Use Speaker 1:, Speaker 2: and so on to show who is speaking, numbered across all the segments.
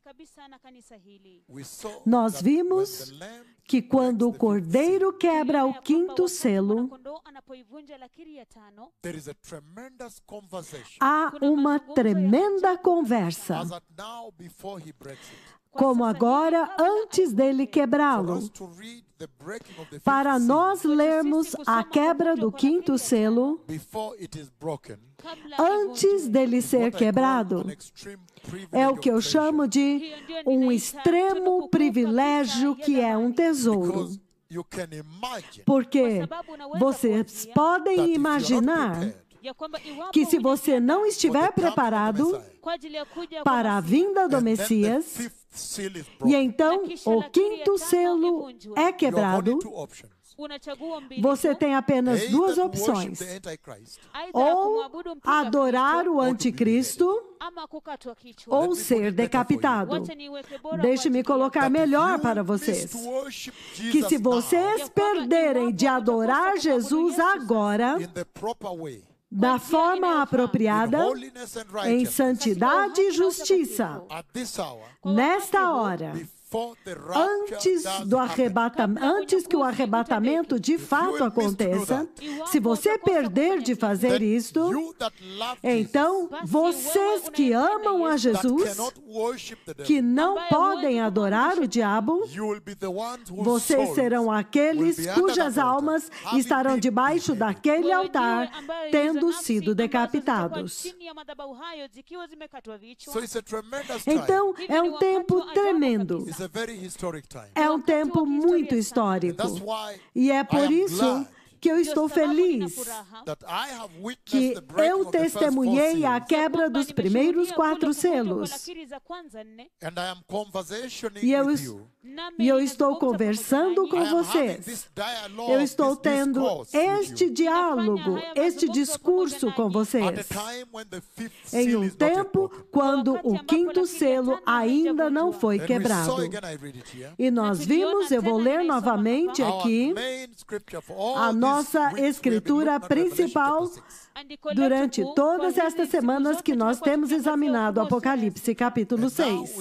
Speaker 1: kabisa na kanisa
Speaker 2: hili. Nós vimos que quando o cordeiro quebra o quinto selo,
Speaker 3: há uma tremenda conversa
Speaker 2: como agora, antes dele quebrá-lo. Para nós lermos a quebra do quinto né? selo
Speaker 3: antes
Speaker 2: dele ser quebrado. É o que eu chamo de um extremo privilégio que é um tesouro. Porque é é, vocês podem imaginar que se você tá não estiver preparado para a vinda do Messias, e então, o quinto selo é, é quebrado. Você tem apenas duas opções:
Speaker 1: ou adorar o anticristo ou ser
Speaker 2: decapitado. Deixe-me colocar melhor para vocês: que se vocês perderem de adorar Jesus agora, da forma apropriada, em santidade e justiça. Nesta hora, antes do arrebatamento, antes que o arrebatamento de fato aconteça, se você perder de fazer isto, então vocês que amam a Jesus, que não podem adorar o diabo, vocês serão aqueles cujas almas estarão debaixo daquele altar, tendo sido decapitados.
Speaker 1: Então, é um tempo tremendo.
Speaker 3: É um tempo muito histórico.
Speaker 2: E é por isso que eu estou feliz que eu testemunhei a quebra dos primeiros quatro selos. E eu estou e eu estou conversando com vocês. Eu estou tendo este diálogo, este discurso com vocês. Em um tempo quando o quinto selo ainda não foi quebrado. E nós vimos, eu vou ler novamente aqui, a nossa escritura principal Durante todas estas semanas que nós temos examinado né? Apocalipse capítulo 6.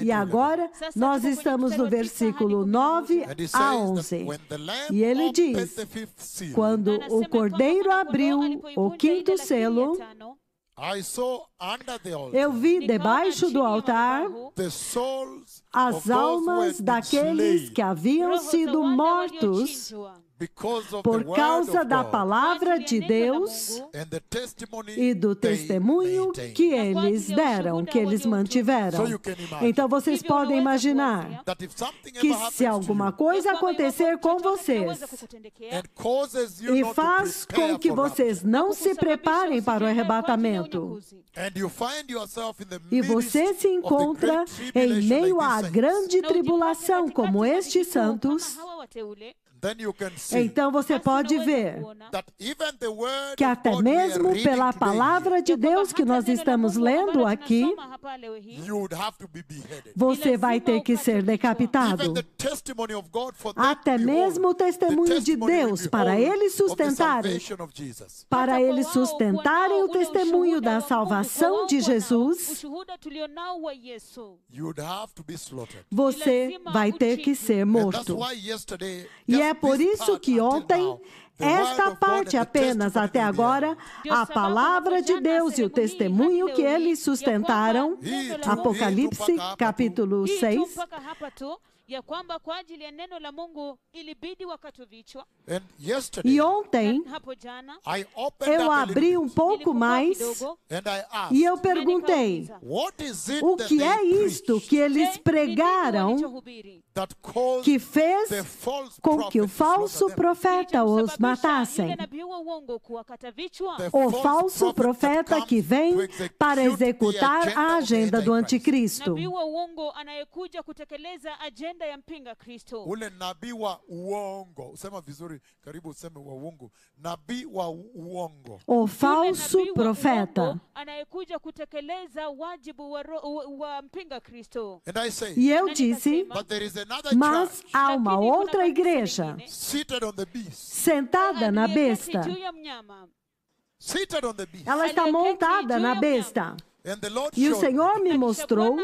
Speaker 3: E agora nós é estamos no versículo 9 a 11. E ele diz:
Speaker 2: Quando o cordeiro abriu o quinto selo, eu vi debaixo do altar as almas daqueles que haviam sido mortos por causa da palavra de Deus
Speaker 3: e do testemunho é que eles deram, que eles mantiveram. Então vocês
Speaker 2: podem imaginar que se alguma coisa acontecer com vocês e faz com que vocês não se preparem para o arrebatamento e você se encontra em meio à grande tribulação como estes santos,
Speaker 3: então você assim pode é ver que até mesmo pela
Speaker 2: palavra de então, Deus que nós estamos lendo aqui, você vai ter que ser decapitado. Até mesmo o testemunho de Deus para eles sustentarem, para eles sustentarem o testemunho da salvação de Jesus,
Speaker 1: você vai ter que ser morto.
Speaker 2: E é é por isso que ontem esta parte apenas até agora, a palavra de Deus e o testemunho que eles sustentaram, Apocalipse capítulo 6,
Speaker 1: ya kwamba kwa ajili ya neno la Mungu ilibidi vichwa.
Speaker 3: And yesterday, e ontem hapo jana, I opened eu abri
Speaker 1: um pouco mais e eu perguntei: What is it o que é
Speaker 2: isto que eles pregaram que fez com que o falso profeta os matassem? O falso profeta que vem para executar a agenda do anticristo
Speaker 1: kristo ule
Speaker 3: nabii wa uongo vizuri karibu useme wa uongo nabii wa uongo
Speaker 2: o falso profeta
Speaker 1: anayekuja kutekeleza wajibu wa, ro, wa mpinga kristo And I say, e eu disse mas
Speaker 2: há uma outra igreja sentada na besta ela está montada na besta
Speaker 3: e o Senhor
Speaker 2: me mostrou,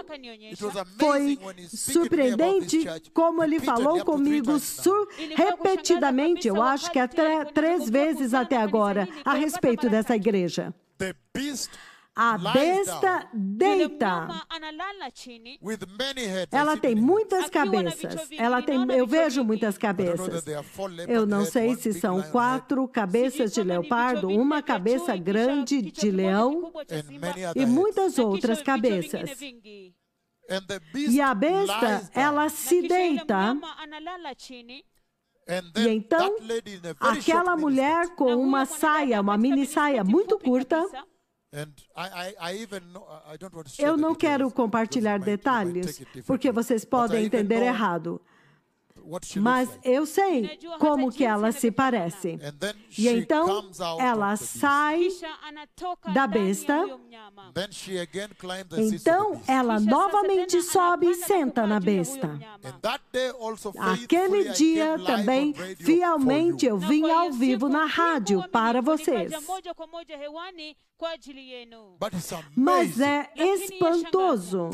Speaker 2: foi surpreendente como ele falou comigo repetidamente, eu acho que até três vezes até agora, a respeito dessa igreja. A besta deita. Ela tem muitas cabeças. Ela tem, eu vejo muitas cabeças. Eu não sei se são quatro cabeças de leopardo, uma cabeça grande de leão e muitas outras cabeças. E a besta, ela se deita. E então, aquela mulher com uma saia, uma mini saia muito curta, eu não quero compartilhar detalhes, porque vocês podem entender errado. Mas eu sei como que ela se parece. E então ela sai da besta.
Speaker 3: Então ela novamente
Speaker 2: sobe e senta na besta.
Speaker 1: Aquele dia
Speaker 2: também, fielmente, eu vim ao vivo na rádio para vocês. Mas é espantoso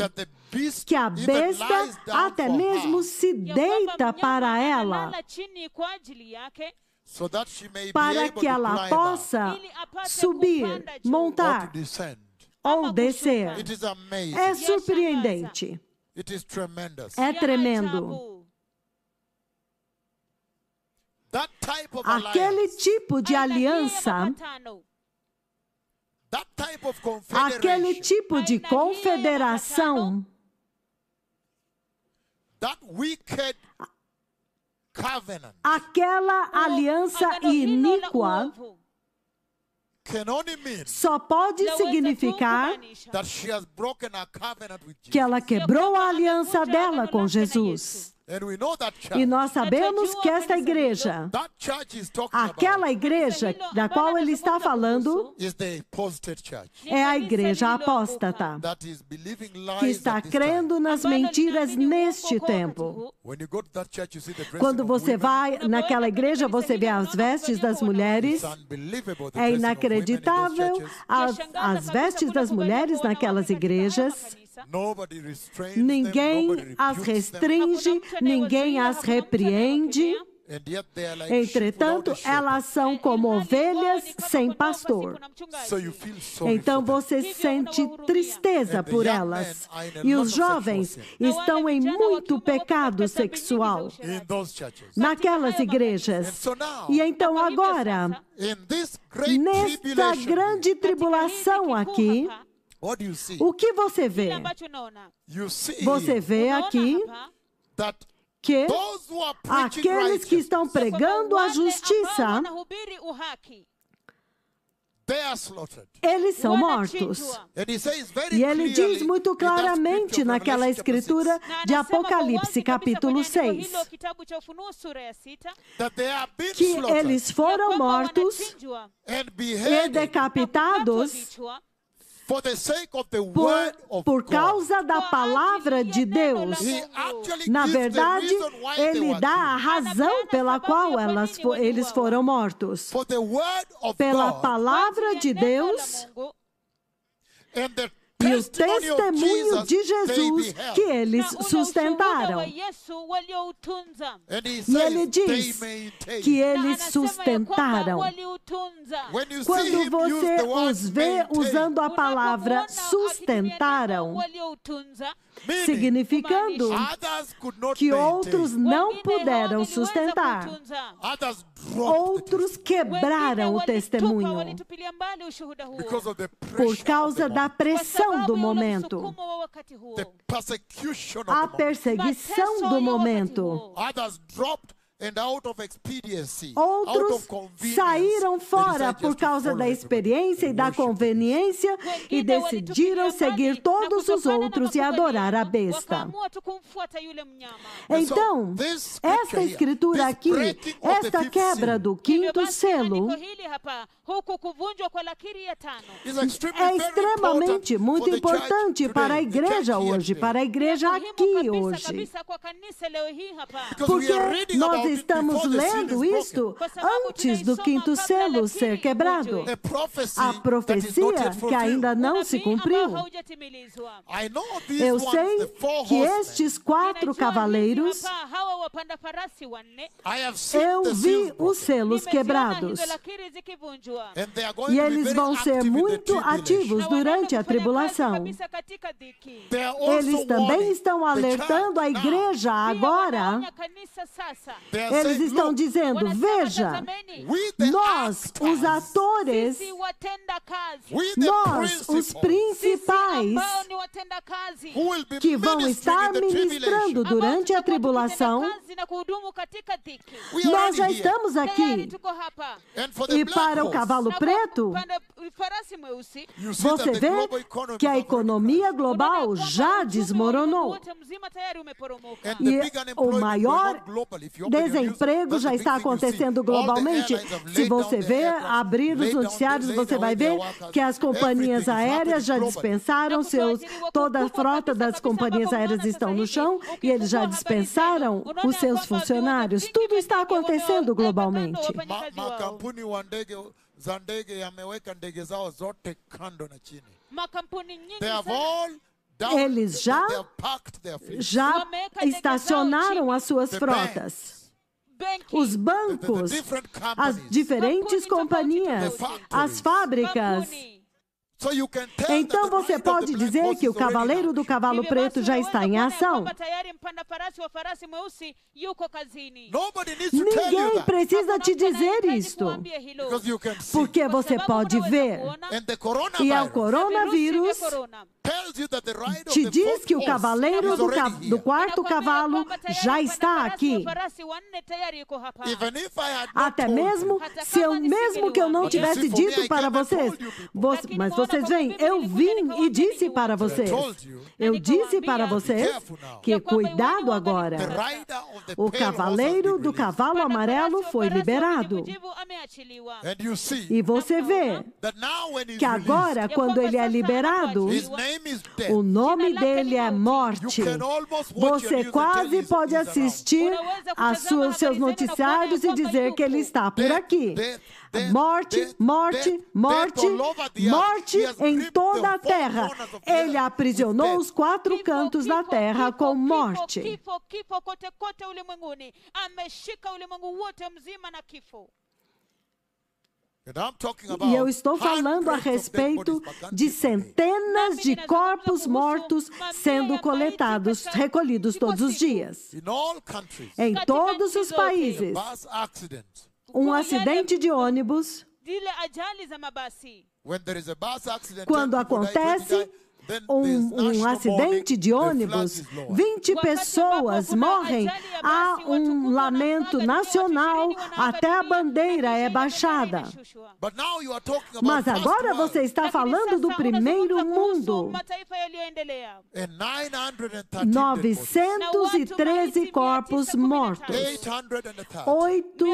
Speaker 2: que a besta até mesmo se deita para ela
Speaker 1: para que ela possa subir,
Speaker 2: montar ou descer. É surpreendente.
Speaker 1: É tremendo.
Speaker 2: Aquele tipo de aliança Aquele tipo de confederação aquela aliança iníqua só pode é significar que ela quebrou a aliança dela com Jesus.
Speaker 3: E nós sabemos que esta igreja, aquela igreja da qual ele está falando, é a igreja apóstata, que está crendo nas mentiras neste tempo. Quando você
Speaker 2: vai naquela igreja, você vê as vestes das mulheres. É inacreditável as, as vestes das mulheres naquelas igrejas. Ninguém as restringe, ninguém as repreende. Entretanto, elas são como ovelhas sem assim, pastor. Então você sente tristeza por elas. E os jovens estão em muito pecado sexual naquelas é igrejas. E então agora, nesta grande é tipo tribulação aqui, tá? O que você vê?
Speaker 3: Você vê aqui que aqueles que
Speaker 1: estão pregando a justiça,
Speaker 2: eles são mortos. E ele diz muito claramente
Speaker 1: naquela escritura
Speaker 4: de Apocalipse, capítulo 6,
Speaker 2: que eles foram
Speaker 4: mortos e
Speaker 1: decapitados por, por causa
Speaker 2: da palavra de Deus. Na verdade, ele dá a razão pela qual elas, eles foram mortos. Pela palavra de Deus e o testemunho de Jesus
Speaker 1: que eles sustentaram.
Speaker 2: E ele diz que eles sustentaram. Quando você os vê usando a palavra sustentaram, significando que outros não puderam sustentar. Outros quebraram o testemunho por causa da pressão do momento,
Speaker 3: a perseguição do momento. Outros saíram fora por
Speaker 2: causa da experiência e da conveniência e decidiram seguir todos os outros e adorar a besta.
Speaker 1: Então, esta escritura
Speaker 2: aqui,
Speaker 4: esta quebra do quinto selo,
Speaker 1: é extremamente muito
Speaker 4: importante para a igreja hoje, para
Speaker 2: a igreja aqui hoje.
Speaker 1: Porque nós estamos
Speaker 2: lendo isto antes do quinto selo ser quebrado. É a profecia que ainda não se cumpriu. Eu sei que estes quatro cavaleiros, eu vi os selos quebrados.
Speaker 1: E eles vão ser muito ativos durante a tribulação. Eles
Speaker 4: também estão alertando a igreja agora
Speaker 1: eles estão
Speaker 4: dizendo: veja, nós, os atores,
Speaker 1: nós, os principais,
Speaker 2: que vão estar ministrando durante a tribulação,
Speaker 1: nós já estamos aqui. E para o cavalo preto, você vê que a
Speaker 2: economia global já desmoronou. E o maior desemprego já está acontecendo globalmente. Se você ver, abrir os noticiários, você vai ver que as companhias aéreas já dispensaram seus. Toda a frota das companhias aéreas estão no chão e eles já é dispensaram os seus funcionários. Tudo está acontecendo globalmente. eles já,
Speaker 3: já estacionaram
Speaker 2: as suas frotas os bancos, as diferentes companhias, as fábricas. Então você pode dizer que o cavaleiro do cavalo preto já está em ação.
Speaker 1: Ninguém precisa te dizer isto, porque você pode
Speaker 2: ver. E é o coronavírus te diz que o
Speaker 3: cavaleiro
Speaker 1: do, ca do quarto cavalo já está aqui.
Speaker 2: Até mesmo se eu mesmo que eu não tivesse dito para é vocês, mas é vocês veem, eu vim e disse para vocês, eu disse para vocês que é cuidado agora.
Speaker 4: O cavaleiro do
Speaker 2: cavalo amarelo foi liberado. E você vê que agora, quando ele é liberado, o nome dele é morte. Você quase pode assistir aos seus noticiários e dizer que ele está por aqui. Morte, morte, morte, morte em toda a terra. Ele aprisionou os quatro cantos da terra com morte. E eu estou falando a respeito de centenas de corpos mortos sendo coletados, recolhidos tipo todos os assim, dias. Em todos os países, um acidente de ônibus, quando acontece, um, um acidente de ônibus, 20 pessoas morrem, há um lamento nacional, até a bandeira é baixada.
Speaker 3: Mas agora
Speaker 2: você está falando do primeiro mundo. 913 corpos mortos, 8,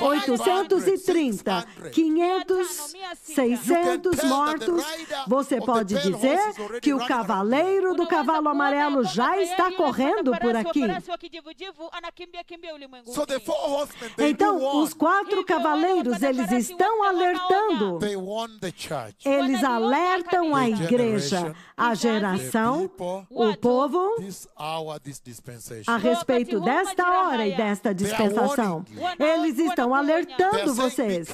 Speaker 2: 830, 500, 600 mortos. Você pode dizer que o cavaleiro do cavalo amarelo já está correndo por aqui. Então, os quatro então, cavaleiros, eles estão alertando. Eles alertam a igreja, a então, geração, o povo,
Speaker 3: a respeito desta hora e desta dispensação. Eles estão alertando vocês.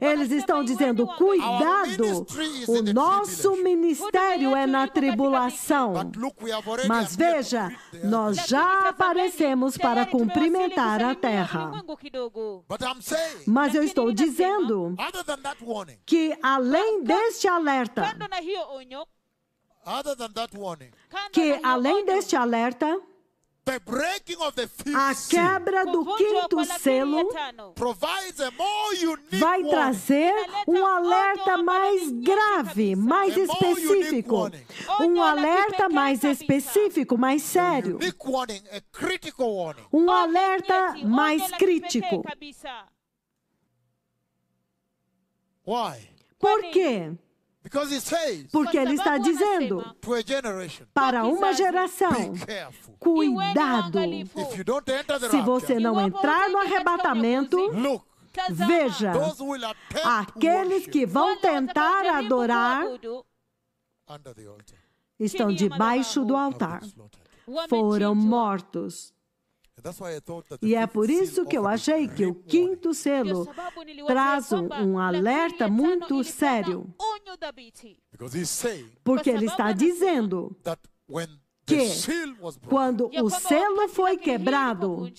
Speaker 2: Eles estão dizendo: cuidado, o nosso ministério é na tribulação. Mas veja, nós já aparecemos para cumprimentar a terra. Mas eu estou dizendo que, além deste alerta, que além deste alerta, a quebra do quinto selo vai trazer um alerta mais grave, mais específico. Um alerta mais específico, mais sério. Um alerta assim, mais crítico. Por quê? Porque ele está dizendo para uma geração: cuidado. Se você não entrar no arrebatamento, veja, aqueles que vão tentar adorar estão debaixo do altar, foram mortos.
Speaker 3: Então, é e é por isso que eu achei que
Speaker 2: o quinto selo traz um alerta muito sério. Porque ele está dizendo que quando o selo foi quebrado,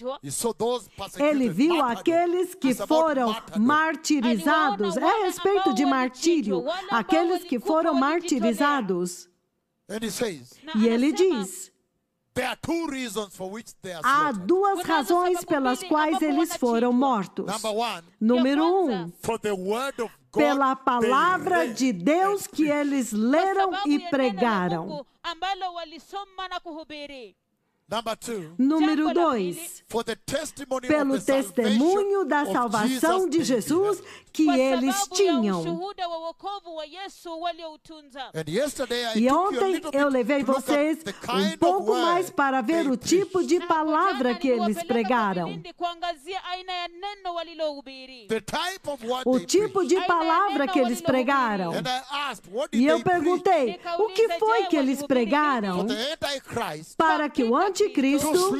Speaker 2: ele viu aqueles que foram martirizados. É a respeito de martírio, aqueles que foram martirizados. E ele diz:
Speaker 3: Há duas razões pelas quais
Speaker 2: eles foram mortos. Número um, pela palavra de Deus que eles leram e pregaram. Número 2. Pelo testemunho da salvação de Jesus que eles tinham. E ontem eu levei vocês um pouco mais para ver o tipo de palavra que eles pregaram.
Speaker 1: O tipo de palavra que eles pregaram.
Speaker 3: E eu perguntei: o que foi que eles pregaram
Speaker 2: para que o anticristo anticristo,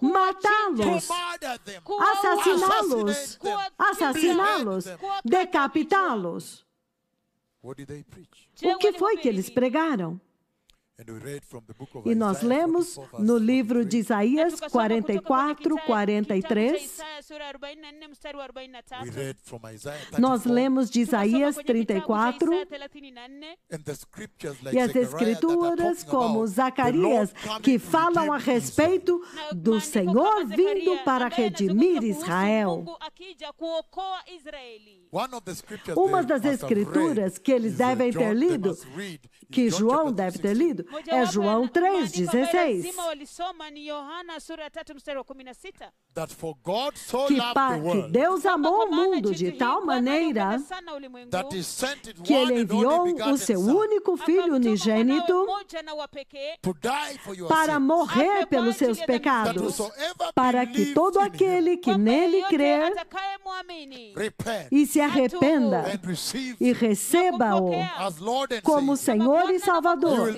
Speaker 2: matá-los,
Speaker 4: assassiná-los, assassiná-los,
Speaker 2: decapitá-los.
Speaker 3: O
Speaker 2: que foi que eles pregaram? E nós lemos no livro de Isaías 44, 43.
Speaker 3: Nós lemos de
Speaker 2: Isaías 34.
Speaker 3: E as escrituras, como Zacarias,
Speaker 2: que falam a respeito do Senhor vindo para redimir Israel. Uma das escrituras que eles uh, devem ter lido, que João deve ter lido, é João 3,16. Que, que Deus amou o mundo de tal maneira que ele enviou o seu único filho unigênito para morrer pelos seus pecados, para que todo aquele que nele crer e se arrependa e receba-o como Senhor e Salvador.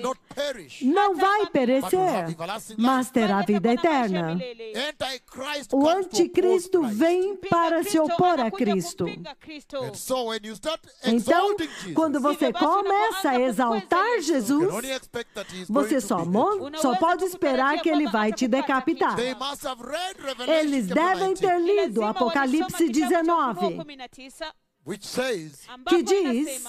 Speaker 2: Não vai perecer, mas terá vida eterna. O anticristo vem para se opor a Cristo. Então, quando você começa a exaltar Jesus, você só, só pode esperar que ele vai te decapitar.
Speaker 3: Eles devem ter lido Apocalipse 19
Speaker 2: que diz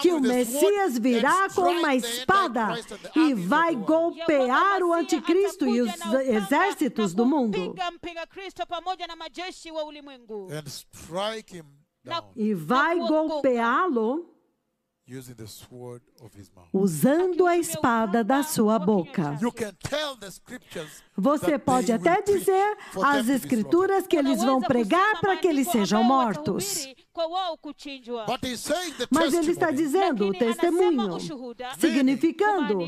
Speaker 2: que o Messias virá com uma espada e vai golpear o anticristo e os exércitos do mundo e vai golpeá-lo usando a espada da sua boca.
Speaker 3: Você pode até dizer as escrituras que eles
Speaker 2: vão pregar para que eles sejam mortos.
Speaker 1: Mas ele está dizendo o testemunho, significando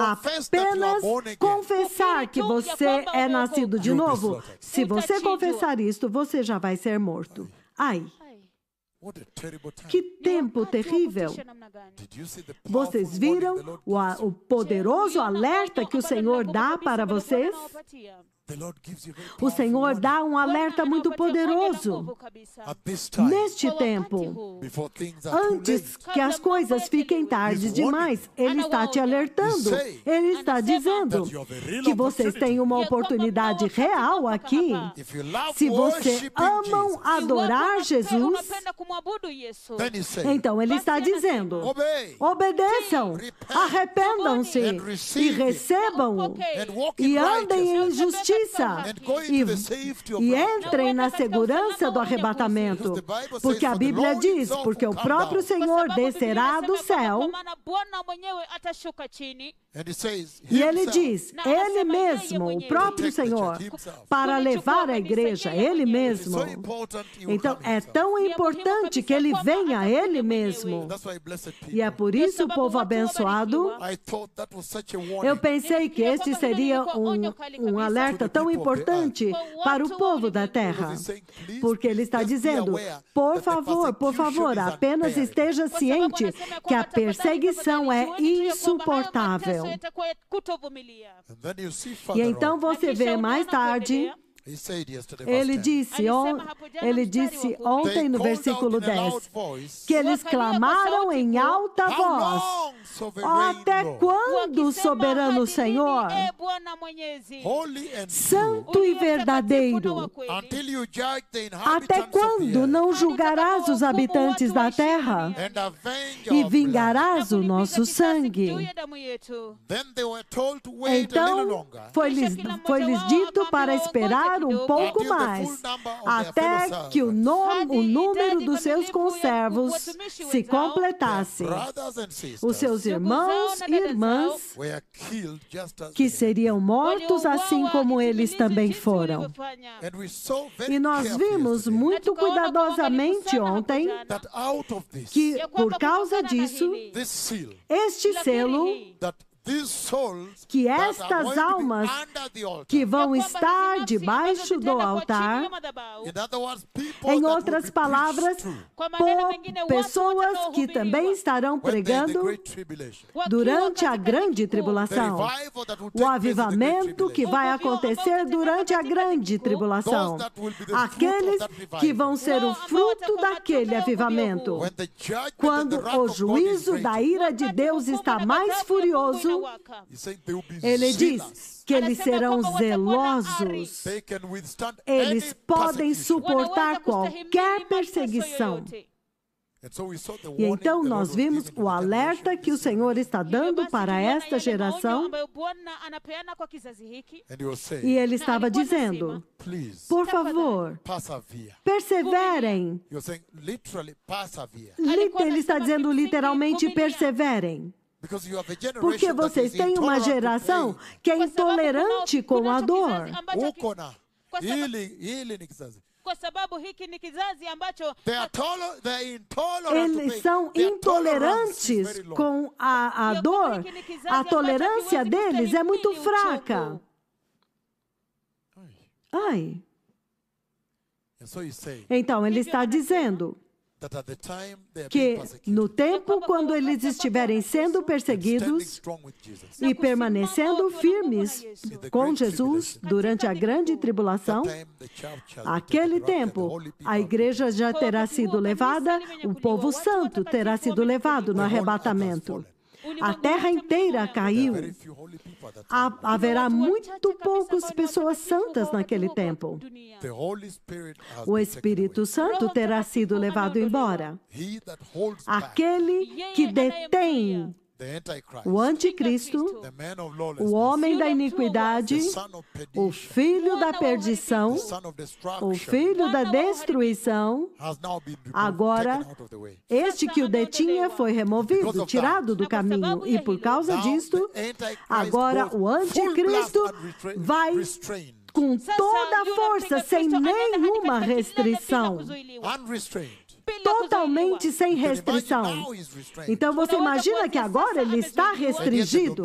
Speaker 1: apenas
Speaker 2: confessar que você é nascido de novo. Se você confessar isto, você já vai ser morto. Ai. Que tempo terrível! Vocês viram o, poderoso alerta que o Senhor dá para vocês? O Senhor dá um alerta muito poderoso
Speaker 4: neste tempo. Antes
Speaker 2: que as coisas fiquem tarde demais, Ele está te alertando. Ele está dizendo que vocês têm uma oportunidade real aqui. Se vocês amam adorar Jesus,
Speaker 1: então Ele está dizendo:
Speaker 2: obedeçam, arrependam-se e recebam e andem em justiça justiça e, e entrem na segurança do arrebatamento. Porque a Bíblia diz: porque o próprio Senhor descerá do céu. E ele diz: ele mesmo, o próprio Senhor, para levar a igreja, ele mesmo. Então é tão importante que ele venha ele mesmo. E é por isso o povo abençoado. Eu pensei que este seria um, um alerta pergunta tão importante para o povo da terra. Porque ele está dizendo: por favor, por favor, apenas esteja ciente que a perseguição é insuportável.
Speaker 1: E então você vê mais tarde
Speaker 2: ele disse, on, ele disse ontem no versículo 10 que eles clamaram em alta voz: Até quando, soberano Senhor, é, santo e é é verdadeiro, até quando não julgarás os habitantes da terra e vingarás o nosso assim sangue? Então foi-lhes foi dito para esperar um hum. pouco mais, até que o, nome, o número dos seus conservos se completasse. Os seus irmãos e irmãs que seriam mortos assim como eles também foram.
Speaker 3: E nós vimos muito cuidadosamente ontem que, por causa é disso,
Speaker 2: este selo que estas almas que vão estar debaixo do altar, em outras palavras, pessoas que também estarão pregando durante a grande tipo, tribulação, o avivamento que vai acontecer durante a grande tribulação, aqueles que vão ser o fruto é daquele avivamento. Quando o juízo da ira de Deus está mais furioso, ele diz que eles serão zelosos, eles podem suportar qualquer perseguição. E então nós vimos o alerta que o Senhor está dando para esta geração. E ele estava dizendo: por favor, perseverem. Ele está dizendo literalmente: perseverem.
Speaker 3: Porque vocês têm uma geração
Speaker 2: que é intolerante com a dor.
Speaker 1: eles são intolerantes
Speaker 2: com a, a dor. A é tolerância deles é muito fraca. Ai.
Speaker 3: Então ele está dizendo que no tempo quando eles estiverem
Speaker 2: sendo perseguidos e é permanecendo firmes com Jesus durante a grande tribulação, aquele tempo a igreja já terá sido levada, o povo santo terá sido levado no arrebatamento a terra inteira caiu. Haverá muito poucas pessoas santas naquele tempo. O Espírito Santo terá sido levado embora. Aquele que detém o anticristo, o homem da iniquidade, o filho da perdição, o filho da destruição. Agora, este que o detinha foi removido, tirado do caminho. E por causa disto, agora o anticristo vai com toda a força, sem nenhuma restrição totalmente sem então, restrição. Então você imagina que agora ele está restringido.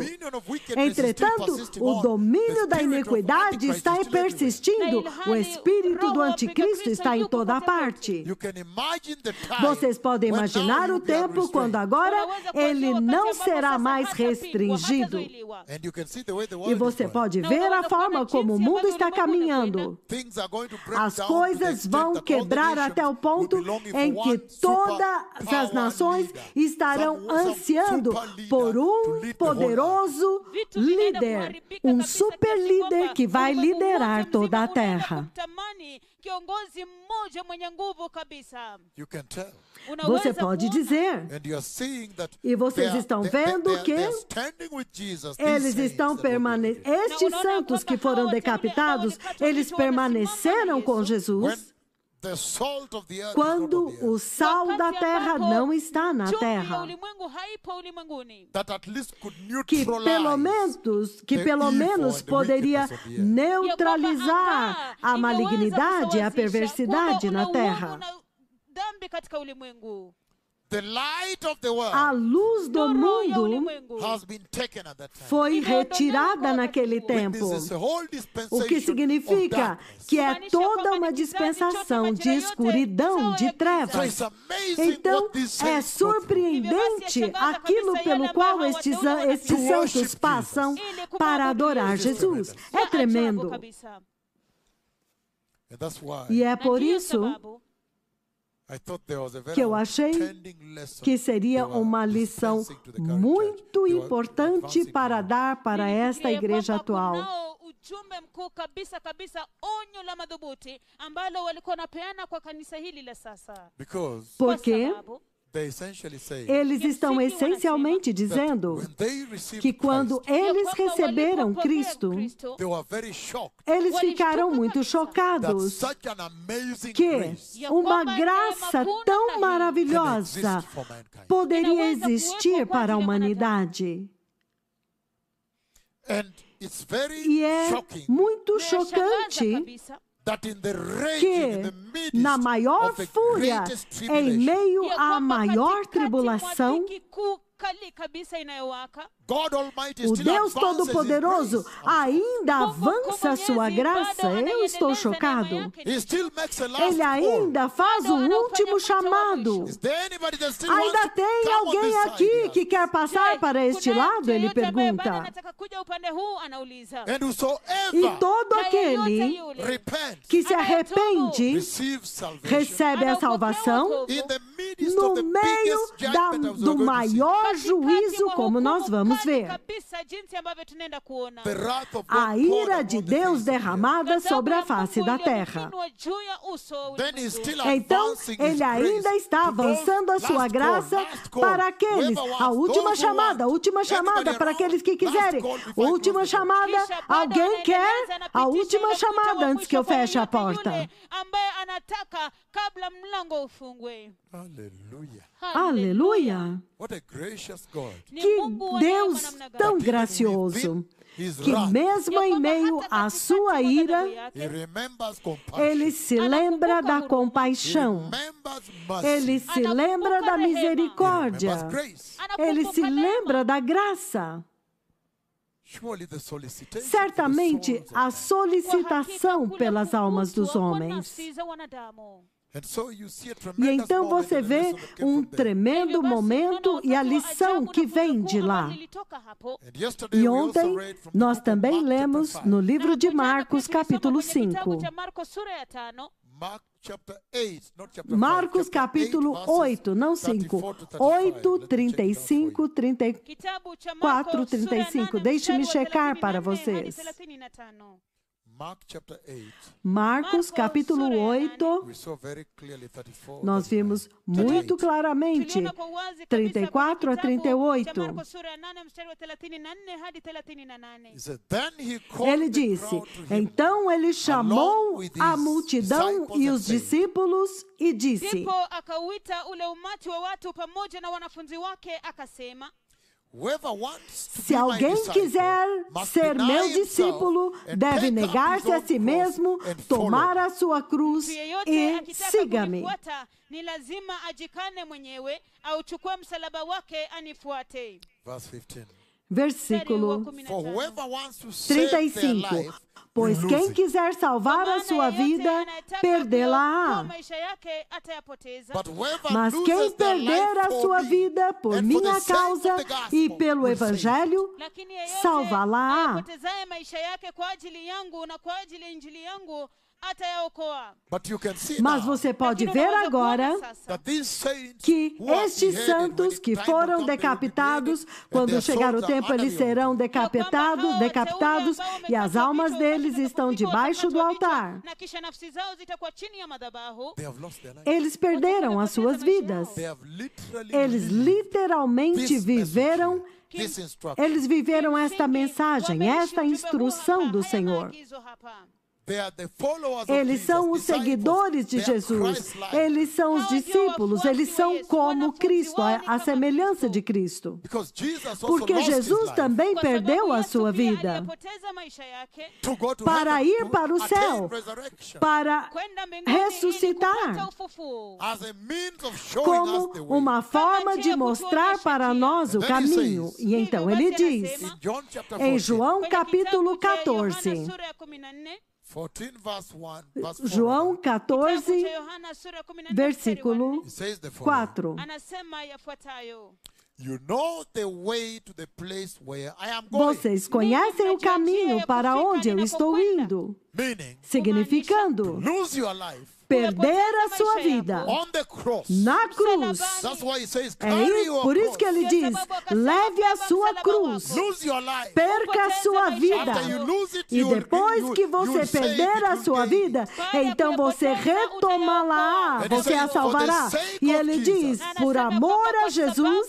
Speaker 2: Entretanto, o domínio da iniquidade está persistindo. O espírito do anticristo está em toda a parte. Vocês podem imaginar o tempo quando agora ele não será mais restringido.
Speaker 3: E
Speaker 2: você pode ver a forma como o mundo está caminhando.
Speaker 3: As coisas vão quebrar até o ponto em em que todas as nações
Speaker 2: estarão ansiando por um poderoso líder, um super líder que vai liderar toda a terra.
Speaker 1: Você pode dizer.
Speaker 3: E vocês estão vendo que eles estão permanecendo.
Speaker 2: Estes santos que foram decapitados, eles permaneceram com Jesus. Quando o sal da terra não está na terra, que pelo menos, que pelo menos poderia neutralizar a malignidade, a perversidade na terra a luz do mundo foi retirada naquele tempo. O que significa que é, é toda uma dispensação de escuridão, é de trevas. Então, é surpreendente aquilo pelo qual estes, estes santos passam para
Speaker 4: adorar Jesus. É tremendo. E
Speaker 2: é por isso
Speaker 3: então, que eu achei que
Speaker 2: seria uh, uma lição muito uh, importante para dar para esta é igreja atual.
Speaker 1: Ujumbe mkuu kabisa kabisa, onyo la madhubuti ambalo walikuwa wanapeana kwa kanisa hili la sasa.
Speaker 2: Porque eles estão assim. essencialmente dizendo que quando eles receberam Cristo, eles ficaram muito chocados
Speaker 3: que uma graça tão maravilhosa
Speaker 2: poderia é existir para a humanidade. E é muito chocante que na maior fúria, em meio à é maior tribulação,
Speaker 1: o Deus Todo-Poderoso
Speaker 2: ainda avança a sua graça. Eu estou chocado. Ele ainda faz o último chamado. Ainda tem alguém aqui que quer passar para este lado? Ele pergunta.
Speaker 1: E todo aquele
Speaker 2: que se arrepende recebe a salvação no meio da, do maior juízo, como nós vamos vamos ver.
Speaker 1: A ira
Speaker 2: de Deus derramada sobre a face da terra. Então, ele ainda está avançando a sua graça para aqueles. A última chamada, a última chamada para aqueles que quiserem. Última chamada, alguém quer? A última chamada antes que eu feche a porta.
Speaker 3: Aleluia.
Speaker 1: Aleluia!
Speaker 2: Que Deus tão gracioso! que mesmo em meio à sua ira, ele se lembra da compaixão, ele se lembra da misericórdia, ele se lembra da graça. Certamente a solicitação pelas almas dos homens.
Speaker 3: E então você vê um
Speaker 2: tremendo momento e a lição que vem de lá. E ontem nós também lemos no livro de Marcos, capítulo 5. Marcos capítulo 8, não 5. 8, 35, 34, 35. Deixe-me checar para vocês. Marcos capítulo 8, nós vimos muito claramente, 34 a 38. Ele disse: Então ele chamou a multidão e os discípulos e disse: se alguém quiser ser meu discípulo, deve negar-se a si mesmo, tomar a sua cruz e siga-me.
Speaker 3: Versículo 15
Speaker 2: versículo 35. Pois quem quiser salvar a sua vida, perdê-la-á.
Speaker 1: É mas quem perder a sua vida
Speaker 2: por minha causa e pelo Evangelho, salvá-la-á. Mas você pode ver agora que estes santos que foram decapitados, quando chegar o tempo, eles serão decapitados, decapitados, e as almas deles estão debaixo do altar. Eles perderam as suas vidas. Eles literalmente viveram. Eles viveram esta mensagem, esta instrução do Senhor. Eles são os seguidores de Jesus. Eles são os discípulos. Eles são como Cristo, é a semelhança de Cristo. Porque Jesus também perdeu a sua vida
Speaker 1: para ir para o céu, para ressuscitar como
Speaker 2: uma forma de mostrar para nós o caminho. E então ele diz, em João capítulo 14. João 14,
Speaker 1: então versículo
Speaker 2: 4. Vocês conhecem o caminho para onde eu estou indo, significando perder a sua vida é na cruz. É isso, por isso que ele diz: leve a sua cruz, perca a sua vida. E depois que você perder a sua vida, então você retomá-la, você a salvará. E ele diz: por amor a Jesus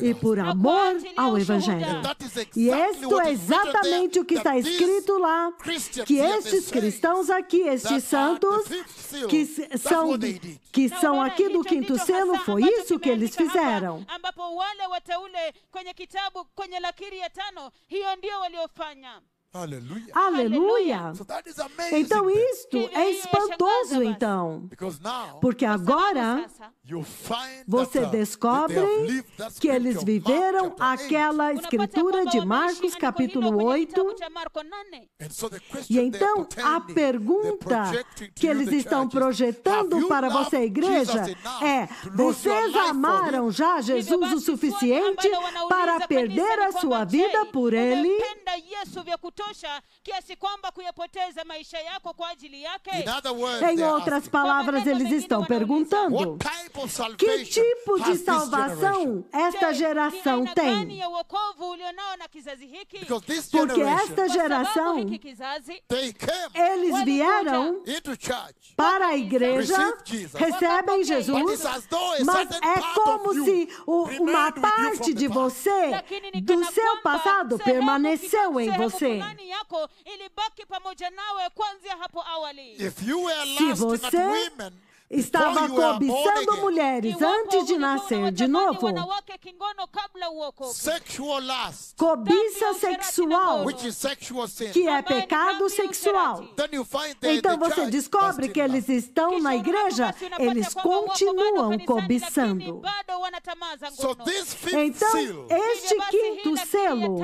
Speaker 2: e é por amor ao Evangelho. E isto é exatamente o que está escrito lá: que estes cristãos aqui, estes santos, todos que são, que são aqui do quinto selo, foi isso que eles fizeram.
Speaker 1: Ambapo wale wateule kwenye kitabu kwenye lakiri ya tano, hiyo ndio waliofanya.
Speaker 2: Aleluia. Aleluia. Então isto é espantoso então. Porque agora você uh, descobre que eles viveram aquela escritura de Marcos capítulo 8. E então a pergunta que eles estão projetando para você igreja é: vocês amaram já Jesus o suficiente para perder a sua vida por ele?
Speaker 1: kiasi kwamba kuyapoteza maisha yako kwa ajili yake.
Speaker 2: Em outras palavras, eles estão perguntando:
Speaker 1: que tipo de salvação esta geração tem?
Speaker 3: Porque esta geração, eles vieram
Speaker 2: para a igreja, recebem Jesus, mas é como se uma parte de você, do seu passado, permaneceu em você. imani
Speaker 1: yako ilibaki pamoja nawe kuanzia hapo awali. If you were last women
Speaker 2: estava cobiçando mulheres antes de nascer de novo. Cobiça sexual, que é pecado sexual. Então você descobre que eles estão na igreja, eles continuam cobiçando. Então, este quinto selo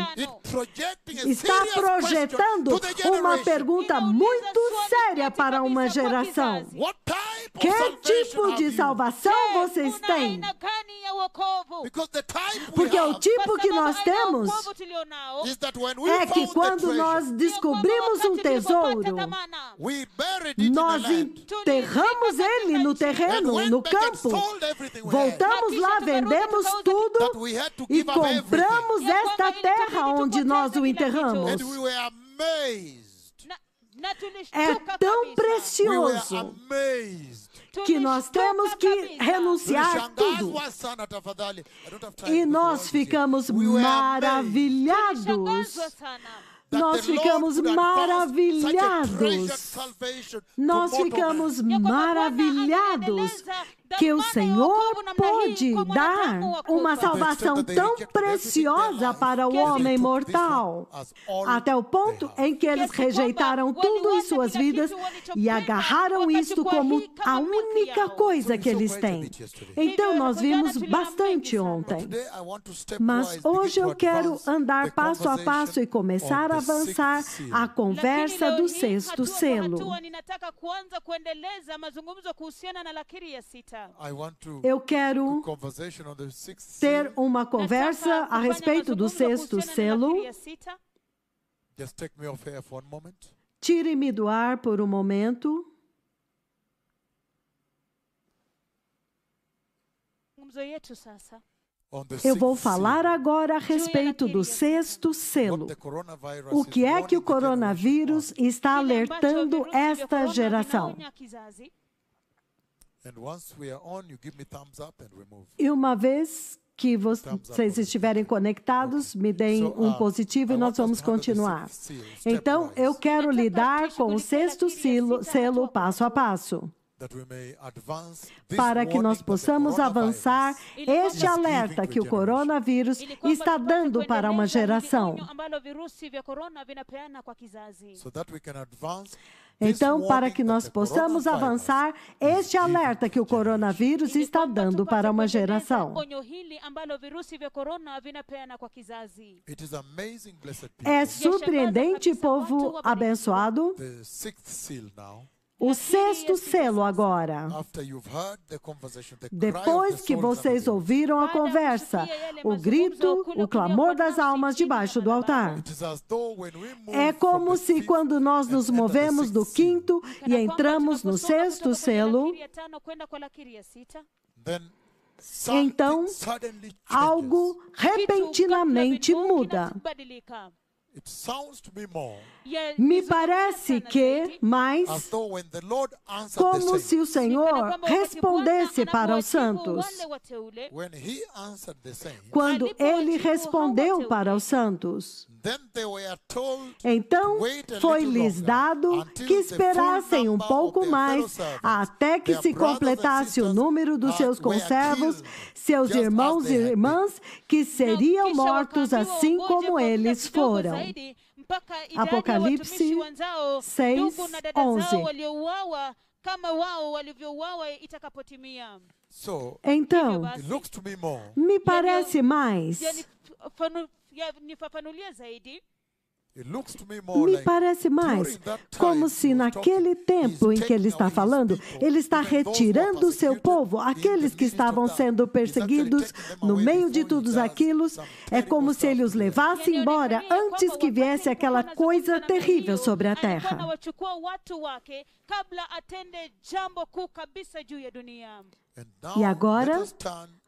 Speaker 2: está projetando uma pergunta muito séria para uma geração. Que que tipo de salvação vocês têm?
Speaker 1: Porque o tipo que nós temos é que quando nós descobrimos um tesouro,
Speaker 2: nós enterramos ele no terreno, no campo. Voltamos lá, vendemos tudo e compramos esta terra onde nós o enterramos.
Speaker 3: É tão precioso
Speaker 2: que nós temos que renunciar tudo.
Speaker 3: Tá e nós ficamos maravilhados
Speaker 2: nós ficamos maravilhados.
Speaker 3: Nós ficamos
Speaker 2: maravilhados que o Senhor pode dar uma salvação tão preciosa para o homem mortal, até o ponto em que eles rejeitaram tudo em suas vidas e agarraram isto como a única coisa que eles têm. Então, nós vimos bastante ontem. Mas hoje eu quero andar passo a passo e começar a avançar a conversa do sexto selo.
Speaker 1: Eu quero
Speaker 2: ter uma conversa a respeito do sexto selo. Tire-me do ar por um momento.
Speaker 4: Eu vou falar
Speaker 2: agora a respeito do sexto selo. O que é que o coronavírus está alertando esta geração? E uma vez que vocês estiverem conectados, me deem um uh, positivo e nós vamos continuar. Então, eu quero é lidar com o sexto assim, selo, selo passo a passo
Speaker 3: para que nós possamos avançar este
Speaker 2: alerta que o coronavírus está dando para uma geração. Então, para que tá nós possamos avançar, este alerta que o coronavírus está dando para uma né? geração. É surpreendente, povo abençoado. O sexto selo agora.
Speaker 3: Depois que vocês
Speaker 2: ouviram a conversa, é, é, o grito, o clamor das almas debaixo do altar. É como se quando nós nos movemos do quinto e entramos no sexto selo, então algo repentinamente muda.
Speaker 3: Me parece que, mais,
Speaker 2: como se o Senhor respondesse para os santos. Quando ele respondeu para os santos, então foi-lhes dado que esperassem um pouco mais até que se completasse o número dos seus conservos, seus irmãos e irmãs, que seriam mortos assim como eles foram.
Speaker 1: Apocalipse 6, 11.
Speaker 2: Então, me parece mais
Speaker 1: nifafanulie zaidi. Me parece mais
Speaker 2: como se naquele tempo em que ele está falando, ele está retirando o seu povo, aqueles que estavam sendo perseguidos no meio de todos aqueles, é como se ele os levasse embora antes que viesse aquela coisa terrível sobre a terra. E agora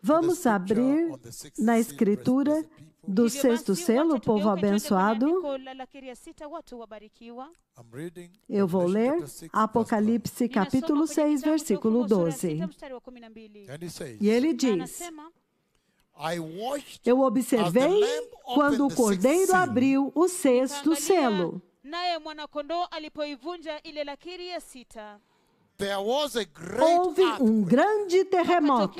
Speaker 2: vamos abrir na escritura do sexto selo, o povo abençoado. Eu vou ler Apocalipse capítulo 6, versículo 12. E ele diz: Eu observei quando o cordeiro abriu o sexto selo. Houve um grande terremoto.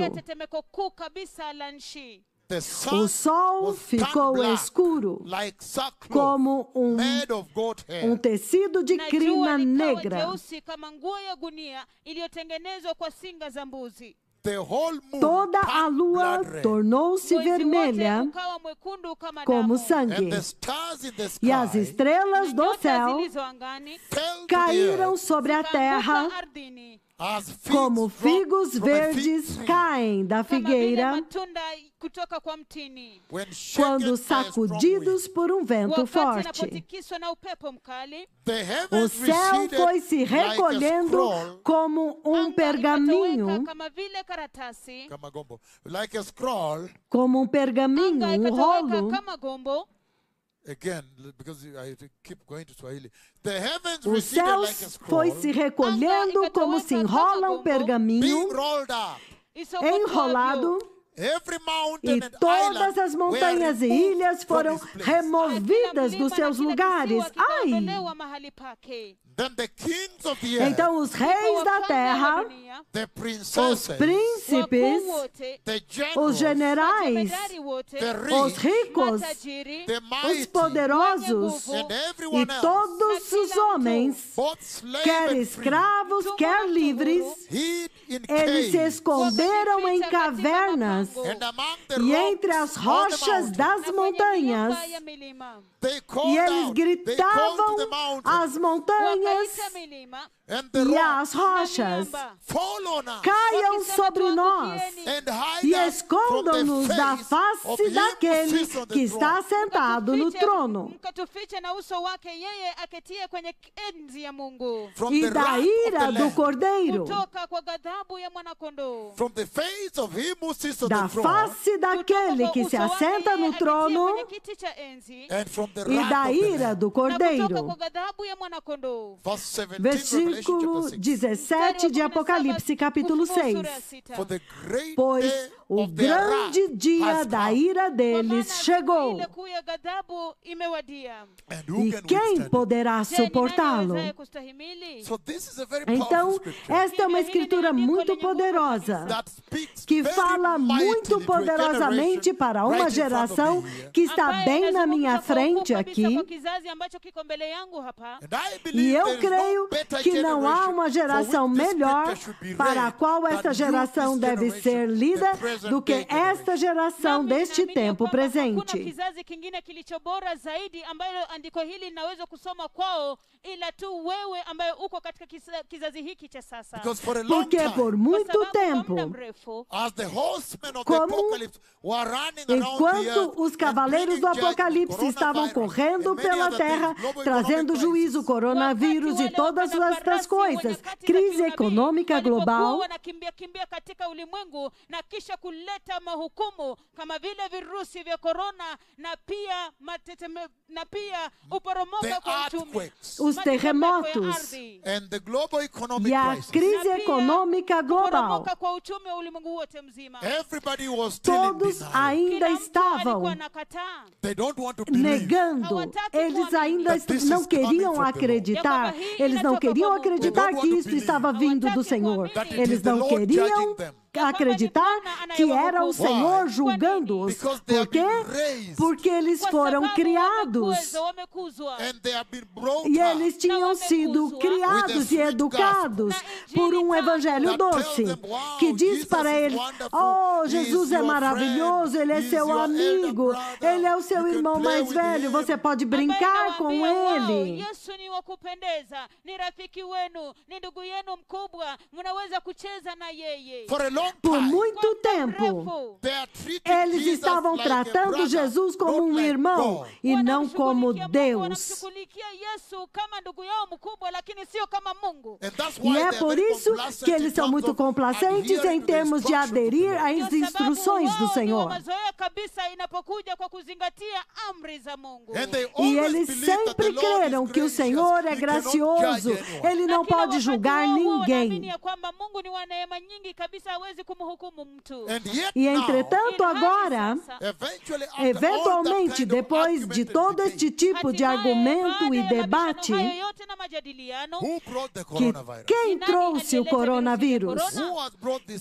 Speaker 2: O sol ficou escuro, como um, um tecido de crina negra. Toda a lua tornou-se vermelha
Speaker 1: como sangue. E as estrelas do céu caíram sobre a terra como figos verdes caem da figueira quando sacudidos por um vento forte.
Speaker 2: O céu foi se recolhendo como um pergaminho, como um pergaminho, um rolo, os céus foi se recolhendo como se enrola um pergaminho
Speaker 4: enrolado
Speaker 2: e todas as montanhas e ilhas foram removidas dos seus lugares. Tá
Speaker 1: Ai!
Speaker 2: Então os reis da
Speaker 1: terra,
Speaker 3: os príncipes, os generais, os ricos, os poderosos
Speaker 2: e todos os homens, quer escravos, quer livres, eles se esconderam em cavernas e entre as rochas das montanhas.
Speaker 1: E eles gritavam
Speaker 2: às montanhas e as rochas
Speaker 1: caiam sobre nós e escondam-nos da
Speaker 2: face daquele que está sentado no trono
Speaker 1: e da ira do cordeiro da face
Speaker 2: daquele que se assenta no trono e da ira do cordeiro versículo versículo 17 de Apocalipse, capítulo 6. Pois o grande dia da ira deles chegou.
Speaker 1: E
Speaker 2: é quem poderá suportá-lo? Então, esta é uma é escritura é muito poderosa que fala muito poderosamente para uma geração que está bem na minha frente aqui.
Speaker 1: E eu creio que não há uma geração
Speaker 2: melhor para a qual esta geração deve ser lida do que esta geração deste tempo presente.
Speaker 1: Porque
Speaker 2: por muito tempo, como enquanto os cavaleiros do Apocalipse estavam correndo pela terra, trazendo juízo, coronavírus e todas as outras coisas, crise econômica global,
Speaker 1: kuleta mahukumu kama vile virusi vya korona na pia mateteme, na pia kwa uchumi, os terremotos
Speaker 3: and the global economic e a crisis. crise
Speaker 1: econômica global. kwa uchumi wa ulimwengu wote mzima. Everybody
Speaker 2: was Todos ainda estavam They don't want to believe negando. Eles ainda não queriam acreditar. Eles não queriam acreditar que isto estava vindo do Senhor. Eles não queriam acreditar que era o Senhor julgando-os. Por quê? Porque eles foram criados e eles tinham sido criados e educados por um evangelho doce que diz para eles: Oh, Jesus é maravilhoso, ele é seu amigo, ele é o seu irmão mais velho, você pode brincar com ele.
Speaker 1: Por por muito
Speaker 2: tempo. Eles estavam tratando Jesus como um irmão e não como Deus. E é por isso que eles são muito complacentes em termos de aderir às instruções do Senhor.
Speaker 1: E eles sempre creram que o Senhor é gracioso, ele não pode julgar ninguém. E entretanto,
Speaker 2: agora, eventualmente, depois de todo este tipo de argumento e debate, que quem trouxe o coronavírus?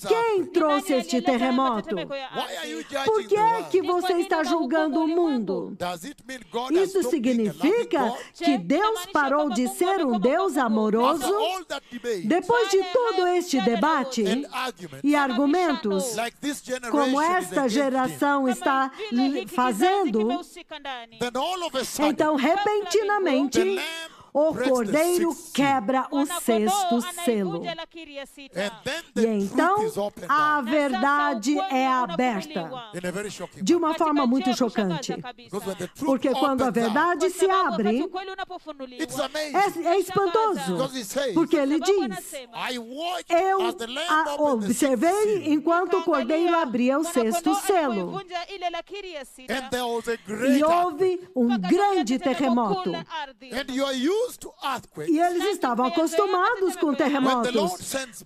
Speaker 2: Quem trouxe este terremoto?
Speaker 3: Por que é que você está julgando
Speaker 2: o mundo? Isso significa que Deus parou de ser um Deus amoroso depois de todo este debate e argumentos, como esta geração está fazendo, então, repentinamente, o cordeiro quebra o sexto selo. E então a verdade é aberta de uma forma muito chocante. Porque quando a verdade se abre, é, é espantoso. Porque ele diz: Eu observei enquanto o cordeiro abria o sexto selo.
Speaker 1: E houve
Speaker 2: um grande terremoto.
Speaker 4: E eles estavam acostumados com terremotos.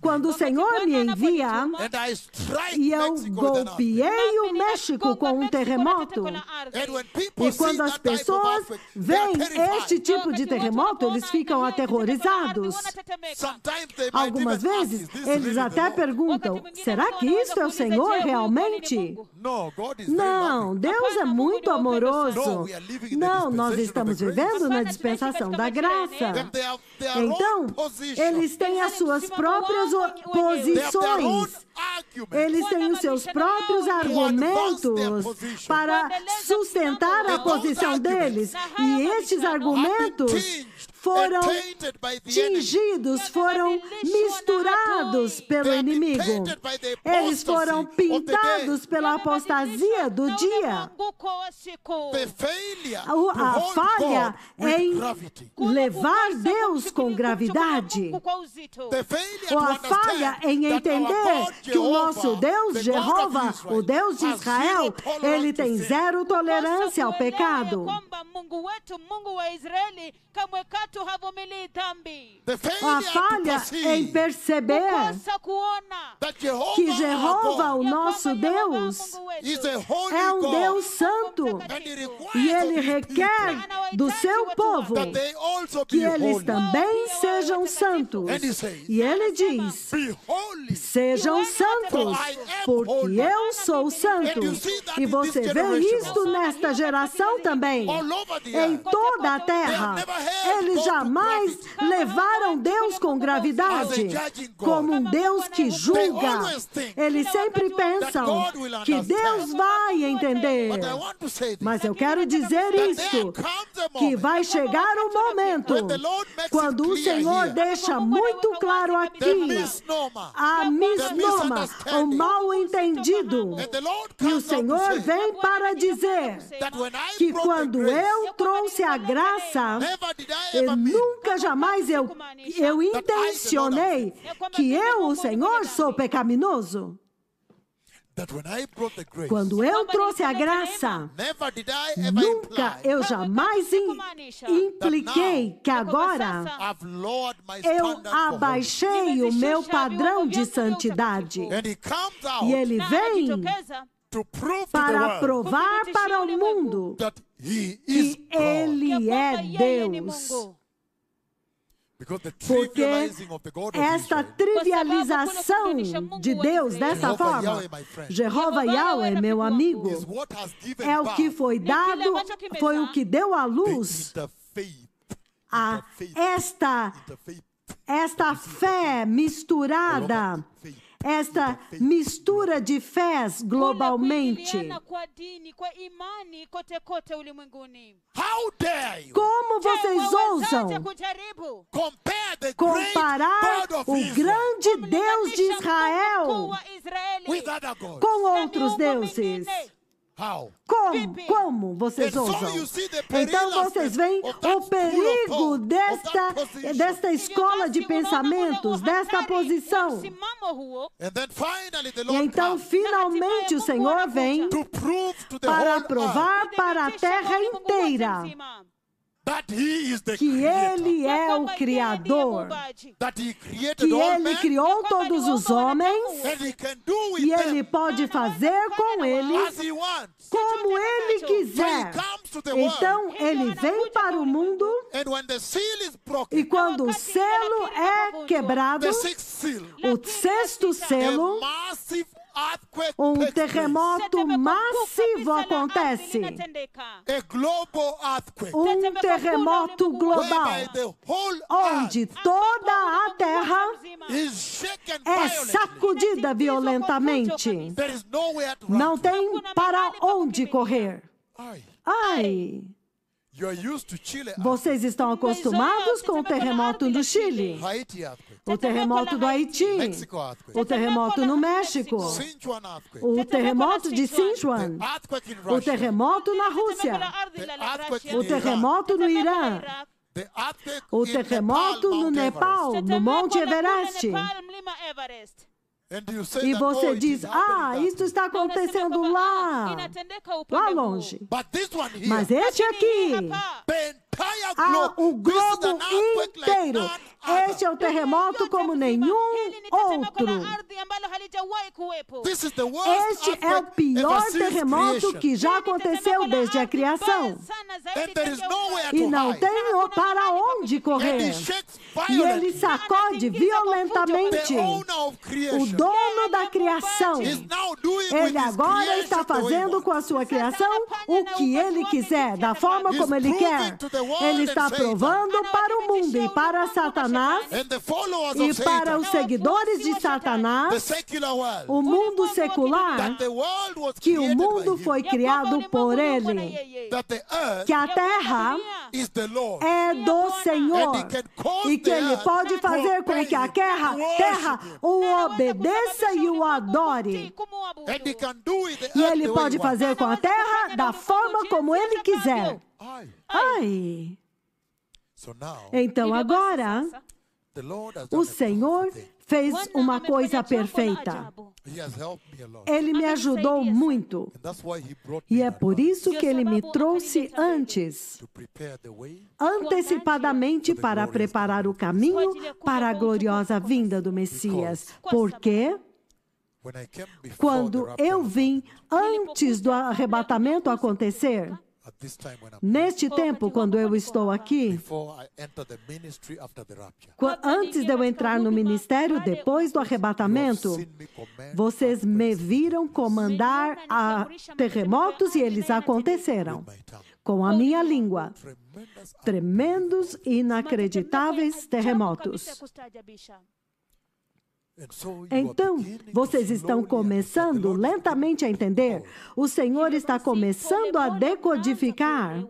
Speaker 2: Quando o Senhor me envia, e eu golpeei o México com um terremoto. E quando as pessoas veem este tipo de terremoto, eles ficam aterrorizados. Algumas vezes, eles até perguntam: será que isso é o Senhor é, realmente? Não, Deus é muito amoroso. Não, nós estamos vivendo na né, dispensação da graça graça. Então, eles têm as suas próprias posições. Eles têm os seus próprios argumentos para sustentar a posição deles. E estes argumentos foram tingidos, foram misturados pelo inimigo. Eles foram pintados pela apostasia do dia.
Speaker 1: A, falha em
Speaker 2: levar Deus com gravidade. Ou a falha em entender que o nosso Deus, Jeová, o Deus de Israel, ele tem zero tolerância ao pecado. A falha em perceber que Jeová, o nosso Deus, é um Deus santo e ele requer do seu povo que eles também sejam santos. E ele diz: sejam santos, porque eu sou santo. E você vê isto nesta geração também, em toda a terra. Eles jamais levaram Deus com gravidade. Como um Deus que julga, eles sempre pensam que Deus vai entender. Mas eu quero dizer isso: que vai chegar o um momento quando o Senhor deixa muito claro aqui a misnoma, o mal entendido. E o Senhor vem para dizer
Speaker 4: que quando eu
Speaker 2: trouxe a graça, Nunca, jamais eu, eu intencionei que eu, o Senhor, sou pecaminoso.
Speaker 3: Quando eu trouxe a graça,
Speaker 2: nunca eu jamais assim, impliquei que agora eu abaixei o meu padrão de santidade. Tipo, e ele vem para provar para o mundo que ele é Deus. Porque esta trivialização de Deus dessa forma, Jehová Yahweh, meu amigo, é o que foi dado, foi o que deu à luz a esta, esta fé misturada esta mistura de fés globalmente. Como vocês ousam comparar o grande Deus de Israel com outros deuses? Como? Como vocês ousam?
Speaker 3: Então vocês veem
Speaker 2: o perigo desta, desta escola de pensamentos, desta posição. E então, finalmente, o é Senhor vem
Speaker 4: para provar para a terra
Speaker 2: inteira que é Ele é, é o Criador, que Ele criou todos os homens e Ele pode fazer com eles como Ele quiser. Então Ele vem para o mundo e quando o selo é quebrado, o sexto selo um terremoto massivo acontece. Um terremoto global, onde toda a terra é sacudida violentamente. Não tem para onde correr. Ai! Vocês estão acostumados com o terremoto do Chile, o terremoto do Haiti, o terremoto no México, o terremoto de Sichuan,
Speaker 3: o terremoto
Speaker 2: na Rússia,
Speaker 3: o terremoto
Speaker 2: no Irã. O terremoto no Nepal, no Monte Everest.
Speaker 1: E você oh, diz, ah, isso está acontecendo lá,
Speaker 2: lá longe. Mas este aqui ao ah, o globo inteiro. Este é o terremoto como nenhum outro. Este é o pior terremoto que já aconteceu desde a criação. E não tem para onde correr. E ele sacode violentamente o dono da é criação. Ele agora está fazendo com a sua criação o que ele quiser, da forma como ele quer. Ele está provando ah, para o mundo e para Satanás
Speaker 3: e para os seguidores de Satanás, o mundo secular,
Speaker 2: que o mundo foi
Speaker 3: criado por ele, que a terra
Speaker 2: é do Senhor e que ele pode fazer com que a terra, terra o obedeça e o adore. E ele pode fazer com a terra da forma como ele quiser. Ai! Então agora, o Senhor fez uma é coisa perfeita.
Speaker 3: Ele me ajudou muito.
Speaker 2: E é por isso que ele me trouxe antes, antecipadamente para preparar o caminho para a gloriosa vinda do Messias. Porque. Quando eu vim antes do arrebatamento acontecer, Neste tempo, quando eu estou aqui, antes de eu entrar no ministério, depois do arrebatamento, vocês me viram comandar a terremotos e eles aconteceram com a minha língua. Tremendos, inacreditáveis terremotos. Então, vocês estão começando lentamente a entender? O Senhor está começando a decodificar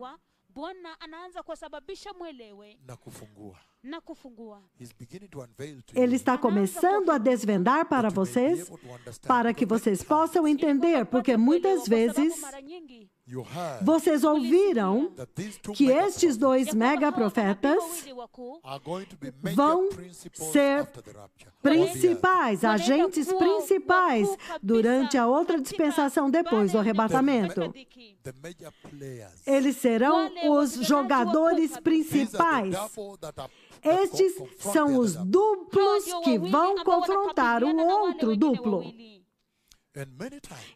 Speaker 2: ele está começando a desvendar para vocês, para que vocês possam entender, porque muitas vezes vocês ouviram que estes dois mega profetas vão ser principais, agentes principais durante a outra dispensação depois do arrebatamento. Eles serão os jogadores principais. Estes são os duplos que vão confrontar né, o outro duplo.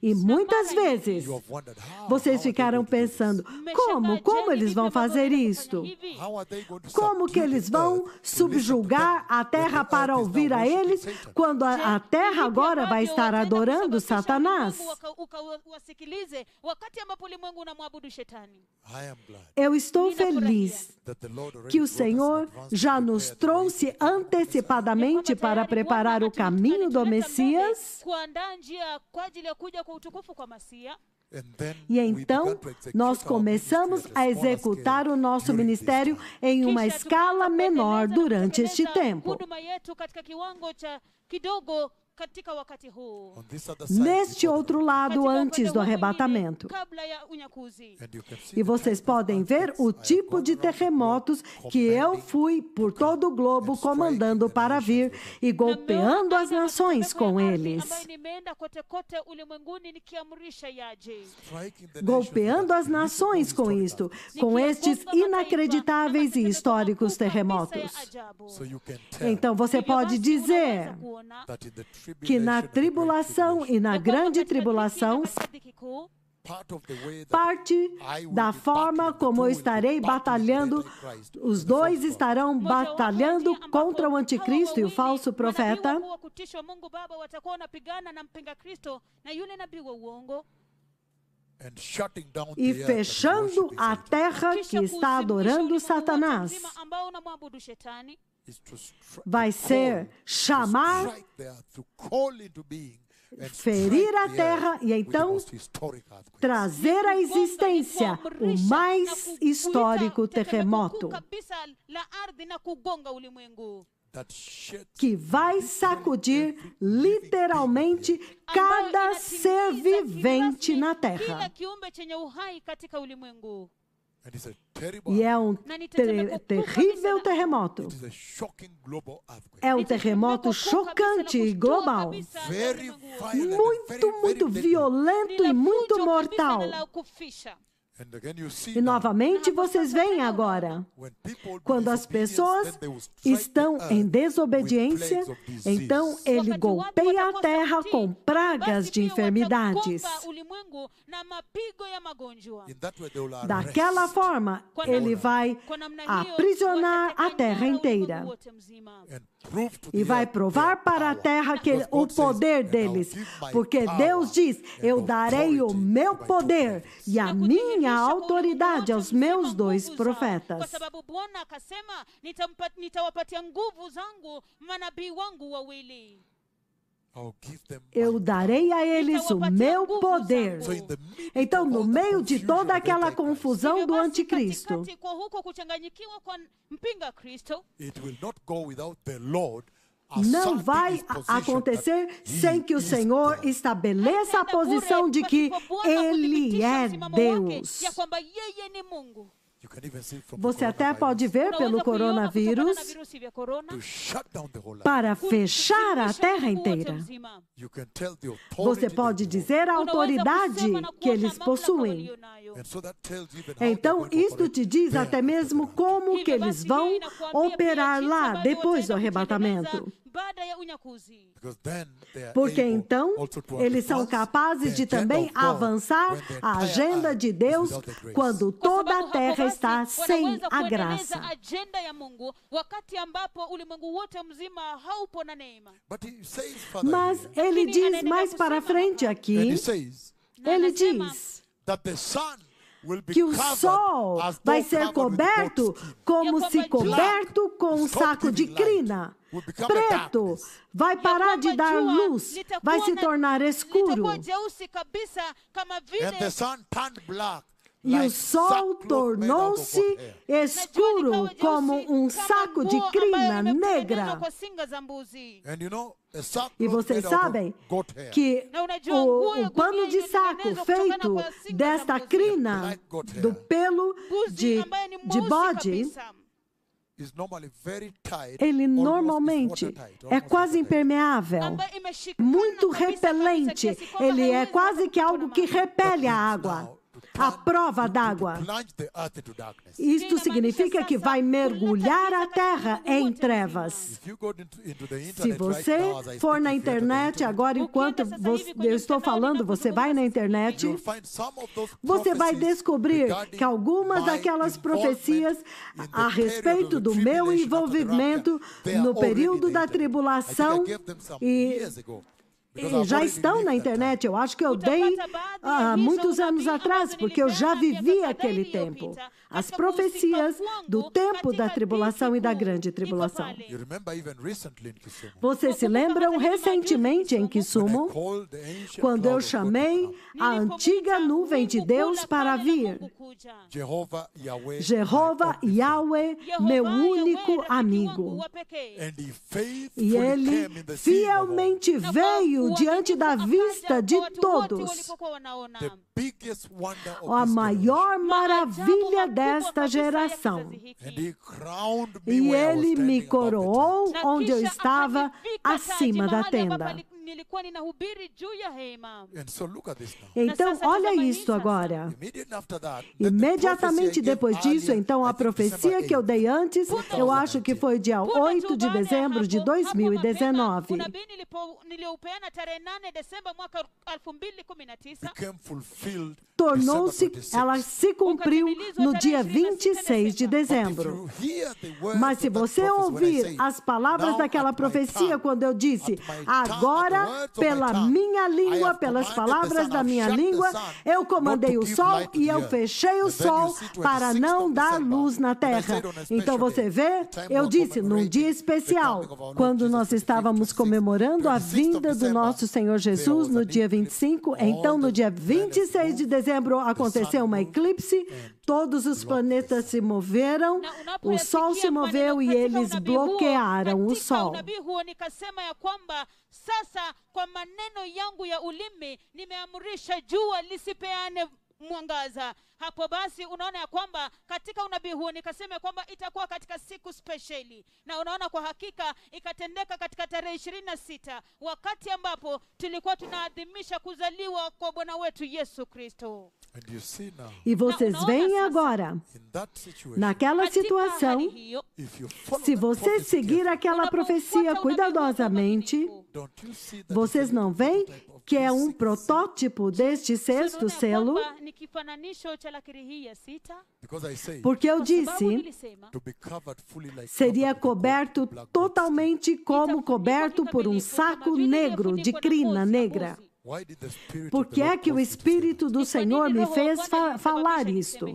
Speaker 2: E muitas vezes vocês ficaram pensando: como? Como eles vão fazer isto? Como que eles vão subjugar a terra para ouvir a eles, quando a, terra agora vai estar adorando Satanás? Eu estou feliz que o Senhor já nos trouxe antecipadamente para preparar o caminho do Messias
Speaker 1: kwa ajili ya kuja kwa utukufu kwa Masia.
Speaker 2: E então, nós começamos a executar o nosso ministério em uma escala menor durante este tempo neste outro lado antes do arrebatamento.
Speaker 1: E vocês podem ver
Speaker 2: o tipo de terremotos que eu fui por todo o globo comandando para vir e golpeando as nações com eles. Golpeando as nações com isto, com estes inacreditáveis e históricos terremotos.
Speaker 3: Então você pode dizer que na
Speaker 2: tribulação e na então, grande tribulação, parte da forma como eu estarei batalhando, os dois estarão batalhando contra o anticristo e o falso profeta. E fechando a terra que está adorando Satanás
Speaker 1: vai ser
Speaker 2: chamar, ferir a terra e então trazer à existência o mais histórico terremoto que vai sacudir literalmente cada ser vivente na terra. E é um ter terrível terremoto. É um terremoto chocante e global. Muito, muito violento e muito mortal. E novamente vocês veem agora, quando as pessoas estão em desobediência, então ele golpeia a terra com pragas de enfermidades.
Speaker 1: Daquela forma, ele vai aprisionar a terra inteira
Speaker 2: e vai provar para a terra que o poder deles, porque Deus diz: Eu darei o meu poder e a minha a é autoridade aos meus dois profetas. Eu darei a eles o meu poder. Então, no meio de toda aquela confusão do anticristo, não vai acontecer sem que o Senhor estabeleça a posição de que Ele é Deus.
Speaker 3: É
Speaker 1: Você até pode ver pelo
Speaker 2: coronavírus para fechar a terra
Speaker 4: inteira. Você pode dizer a autoridade que eles
Speaker 2: possuem. Então, isto te diz até mesmo como que eles vão operar lá depois do arrebatamento. Porque então eles são capazes de também avançar a agenda de Deus quando toda a terra está sem a graça. Mas ele diz mais para frente aqui: ele diz que o sol vai ser coberto como se coberto com um saco de crina. Preto vai parar de dar luz, vai se tornar escuro e o sol tornou-se é. escuro é tipo, como um assim, saco de crina negra. É e vocês sabem que o, o pano de saco feito assim, desta crina, do pelo de, de bode, ele normalmente é quase impermeável, muito repelente. Assim, ele é quase que algo que repele a água a prova d'água. Isto significa que vai mergulhar a terra em assim, trevas. Se você for na internet agora, enquanto eu estou falando, assim. você vai na internet, você vai descobrir que algumas daquelas profecias a respeito do meu envolvimento no período da tribulação e já estão na internet. Eu acho que eu dei há ah, muitos anos atrás, porque eu já vivi aquele tempo as profecias do tempo da tribulação e da grande tribulação. Vocês se lembram recentemente em né? Kisumo, quando eu chamei a antiga nuvem de Deus para vir? Jehová Yahweh, meu único amigo.
Speaker 3: E ele fielmente veio
Speaker 2: diante da vista de todos a maior maravilha desta geração. E ele me coroou onde eu estava, acima da tenda então, olha isso agora. Imediatamente depois disso, então, a profecia que eu dei antes, eu acho que foi dia 8 de dezembro de 2019, tornou-se, ela se cumpriu no dia 26 de dezembro. Mas se você ouvir as palavras daquela profecia quando eu disse, agora pela minha língua, pelas palavras da minha língua, eu comandei o sol e eu fechei o sol para não dar luz na terra. Então você vê, eu disse, num dia especial, quando nós estávamos comemorando a vinda do nosso Senhor Jesus no dia 25, então no dia 26 de dezembro aconteceu uma eclipse, todos os planetas se moveram, é o é sol se moveu e eles bloquearam o sol.
Speaker 1: Sasa kwa maneno yangu ya ulimi nimeamrisha jua lisipeane mwangaza Hapo basi unaona ya kwamba katika unabii huo nikasema kwamba itakuwa katika siku spesheli, na unaona kwa hakika ikatendeka katika tarehe ishirini na sita wakati ambapo tulikuwa tunaadhimisha kuzaliwa kwa Bwana wetu Yesu Kristo.
Speaker 3: Now, e vocês veem
Speaker 2: agora, naquela situação, se você seguir aquela profecia cuidadosamente, vocês não veem que é um protótipo deste sexto selo? Porque eu disse, seria coberto totalmente como coberto por um saco negro de crina negra. Por que é que o Espírito do Senhor me fez fa falar isto?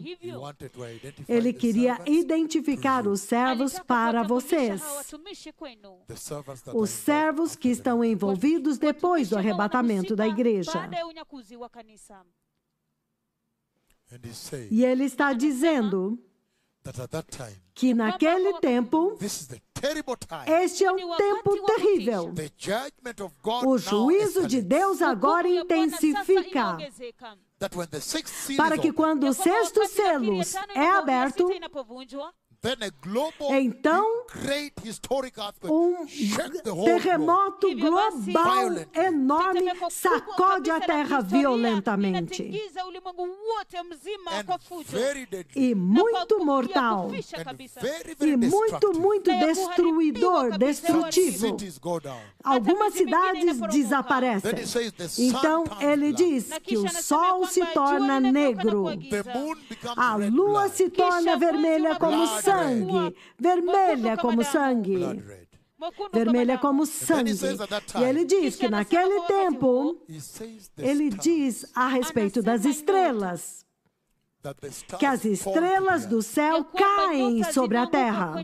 Speaker 2: Ele queria identificar os servos para vocês.
Speaker 4: Os servos que
Speaker 2: estão envolvidos depois do arrebatamento da igreja. E ele está dizendo que naquele tempo, este é um tempo terrível. O juízo de Deus agora intensifica para que quando o sexto selo é aberto, então, um terremoto global enorme sacode a terra violentamente. E muito mortal.
Speaker 1: E muito, muito destruidor, destrutivo.
Speaker 3: É Algumas
Speaker 2: cidades desaparecem. Então, ele diz que o sol se torna negro. A lua se torna vermelha como sangue sangue, vermelha como sangue.
Speaker 4: Vermelha como sangue. E ele diz que naquele tempo, ele
Speaker 2: diz a respeito das estrelas que as estrelas do céu caem sobre a terra.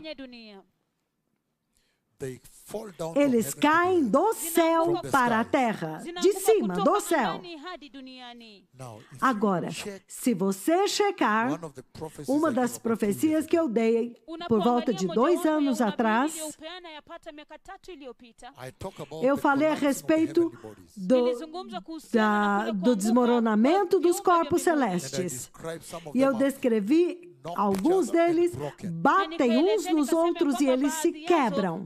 Speaker 2: Eles caem do céu para a terra, de cima, do céu.
Speaker 4: Agora, se
Speaker 2: você checar, uma das profecias que eu dei por volta de dois anos atrás,
Speaker 1: eu falei a respeito do, da, do desmoronamento dos corpos celestes.
Speaker 2: E eu descrevi Alguns é deles batem uns nos outros e eles se quebram.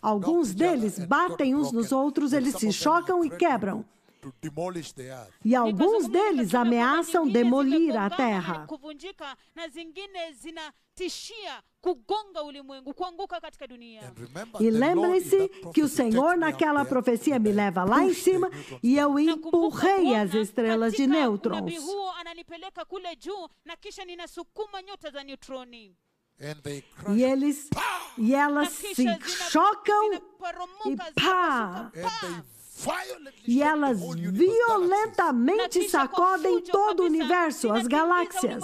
Speaker 1: Alguns deles é batem
Speaker 2: uns nos outros, eles se chocam e quebram. E alguns deles ameaçam demolir a terra
Speaker 1: kugonga ulimwengu, kuanguka katika dunia.
Speaker 2: E lembrem-se que o Senhor naquela profecia me leva lá em cima e eu empurrei as estrelas de nêutrons.
Speaker 1: ananipeleka kule juu na kisha ninasukuma nyota za neutroni.
Speaker 2: E eles e elas se chocam e pá, e elas violentamente sacodem todo o universo, as galáxias.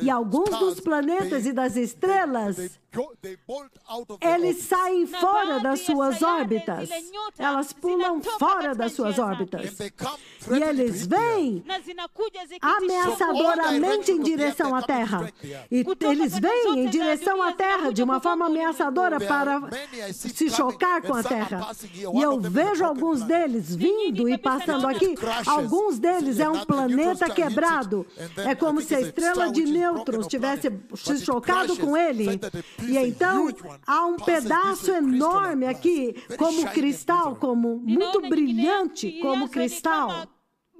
Speaker 2: E alguns dos planetas e das estrelas,
Speaker 3: eles saem fora das suas órbitas.
Speaker 2: Elas pulam fora das suas órbitas. E eles vêm
Speaker 1: ameaçadoramente em direção
Speaker 2: à Terra. E eles vêm em direção à Terra de uma forma ameaçadora para se chocar com a Terra. E eu vejo alguns deles vindo tá e passando aqui. Alguns deles é um planeta quebrado. É como se a é estrela de nêutrons tivesse se chocado com ele. E então há um pedaço enorme aqui, como cristal, como muito brilhante, como cristal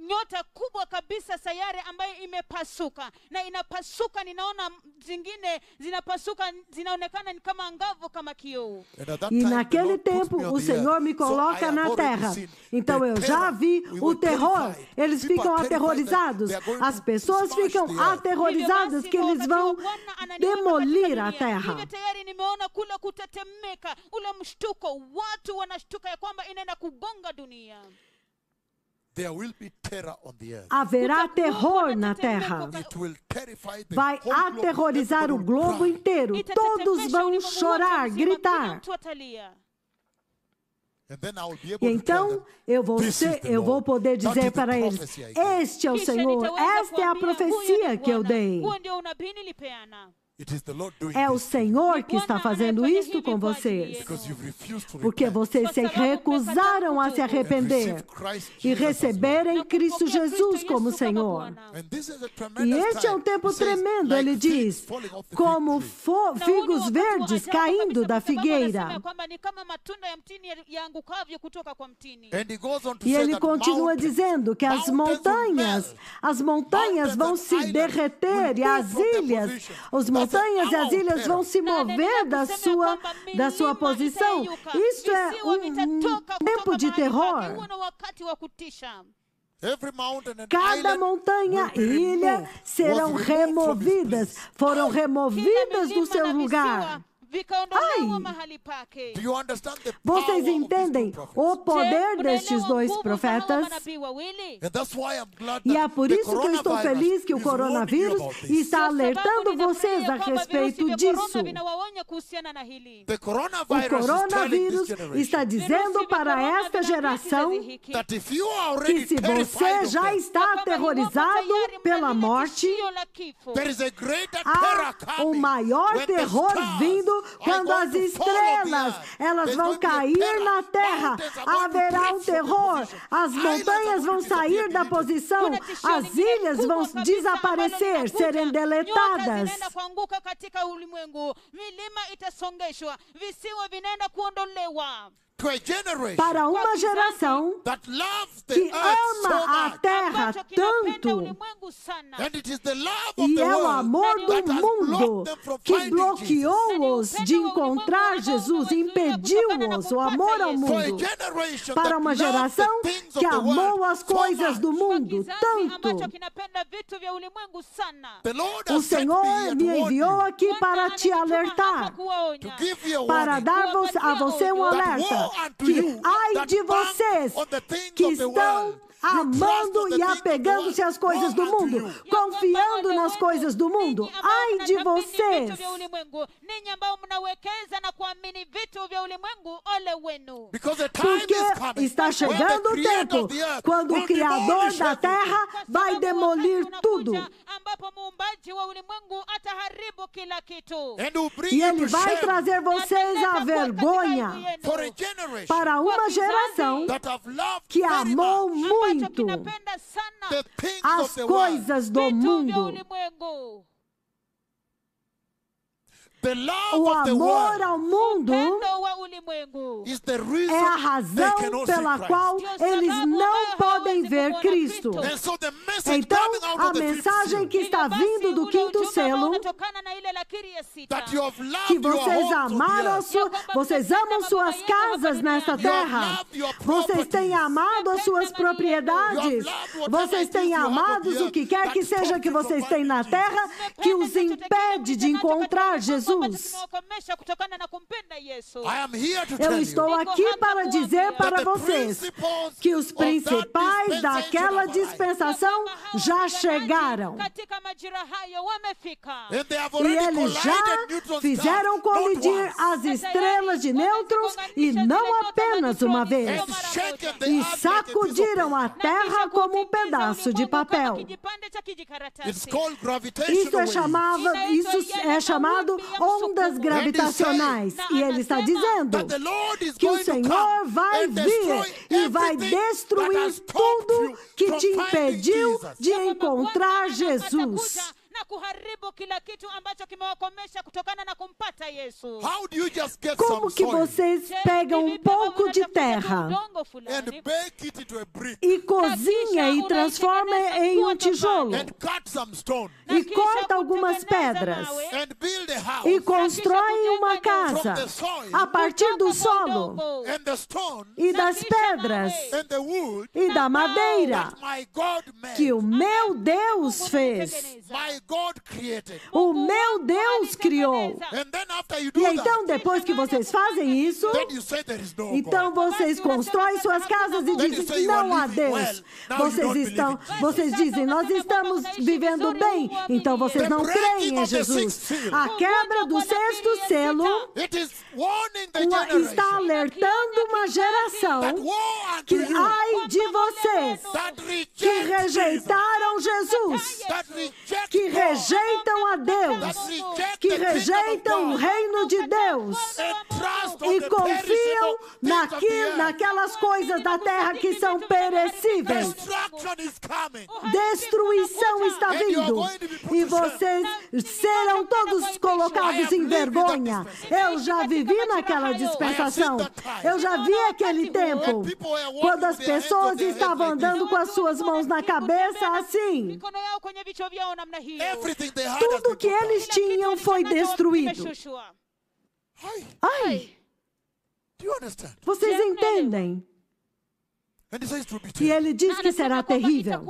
Speaker 1: nyota kubwa kabisa sayari ambayo imepasuka na inapasuka ninaona zingine zinapasuka zinaonekana kama kama e
Speaker 3: naquele
Speaker 2: tempo o Senhor me coloca na terra então eu já vi o terror eles ficam aterrorizados as pessoas ficam aterrorizadas que eles vão demolir a terra
Speaker 1: tayari nimeona kule kutetemeka ule mshtuko watu wanashtuka ya kwamba inaenda kubonga dunia
Speaker 3: Haverá terror na terra.
Speaker 2: Vai aterrorizar o globo inteiro. Todos vão chorar, gritar. E então eu vou, ser, eu vou poder dizer para eles: Este é o Senhor, esta é a profecia que eu dei. É o Senhor que está fazendo isto com vocês. Porque vocês se recusaram a se arrepender e
Speaker 4: receberem Cristo Jesus como Senhor. E este é um tempo tremendo,
Speaker 2: ele diz, como figos verdes caindo da figueira. E ele continua dizendo que as montanhas, as montanhas vão se derreter e as ilhas, os montanhas montanhas e as ilhas vão se mover da sua, da sua posição. Isto é um tá tempo de terror. Cada montanha e ilha serão removidas, foram é removidas do seu lugar. Do you understand the Vocês entendem o poder destes dois profetas? E é por isso que eu estou feliz que o coronavírus está
Speaker 1: alertando vocês a respeito disso.
Speaker 2: O coronavírus está dizendo para esta geração que se você já está aterrorizado pela morte, há o maior terror vindo quando as estrelas elas vão cair na terra, haverá um terror, as montanhas vão sair da posição, é as né? ilhas vão desaparecer, serem deletadas para uma geração que ama a terra é tanto e é o amor do mundo que bloqueou-os de encontrar Jesus, impediu-os o amor ao mundo para uma geração que amou as coisas do mundo tanto. O Senhor me enviou aqui para te alertar, para dar a você um alerta digo a on the de vocês que estão amando e apegando-se às coisas do mundo, confiando nas coisas do mundo. Ai de vocês!
Speaker 1: Porque está chegando o tempo quando o
Speaker 2: Criador da terra vai demolir tudo. E ele vai trazer vocês a vergonha para uma geração que amou muito muito as coisas do mundo o amor ao mundo é
Speaker 1: a razão pela qual eles não podem ver Cristo. Então, a mensagem que está
Speaker 2: vindo do quinto selo, que vocês amaram, vocês amam suas casas nesta terra, vocês têm amado as suas propriedades, vocês têm amado o que quer que seja que vocês têm na terra, que os impede de encontrar Jesus. Jesus. Eu estou aqui para dizer para vocês que os principais daquela dispensação já chegaram.
Speaker 1: E eles já fizeram colidir as estrelas
Speaker 2: de nêutrons e não apenas uma vez. E sacudiram a terra como um pedaço de papel. Isso é, chamado, isso é chamado ondas gravitacionais. E ele está dizendo que o Senhor vai vir e vai destruir tudo que te impediu de encontrar Jesus
Speaker 1: na kuharibu kila kitu ambacho kimewakomesha kutokana na kumpata Yesu. How do you just get Como some que vocês pegam um pouco de terra
Speaker 3: and bake it into a brick e
Speaker 1: cozinha
Speaker 3: e transforma em um tijolo and
Speaker 2: cut some stone e corta algumas pedras and build a house e constrói uma casa a partir do solo and the stone e das pedras and the wood e da madeira que o meu Deus fez. My o meu Deus criou. E então, depois que vocês fazem isso, então vocês constroem suas casas e dizem não a Deus. Vocês, estão, vocês dizem, nós estamos vivendo bem, então vocês não creem em Jesus. A quebra do sexto selo está alertando uma geração que ai de vocês que rejeitaram Jesus, que rejeitam a Deus, que rejeitam o reino de Deus e confiam naquelas coisas da terra que são perecíveis. Destruição está vindo e vocês serão todos colocados em vergonha. Eu já vivi naquela dispensação, eu já vi aquele tempo quando as pessoas estavam andando com as suas mãos na cabeça assim.
Speaker 1: Tudo que eles tinham foi destruído.
Speaker 2: Ai! Vocês entendem? E ele diz que será terrível.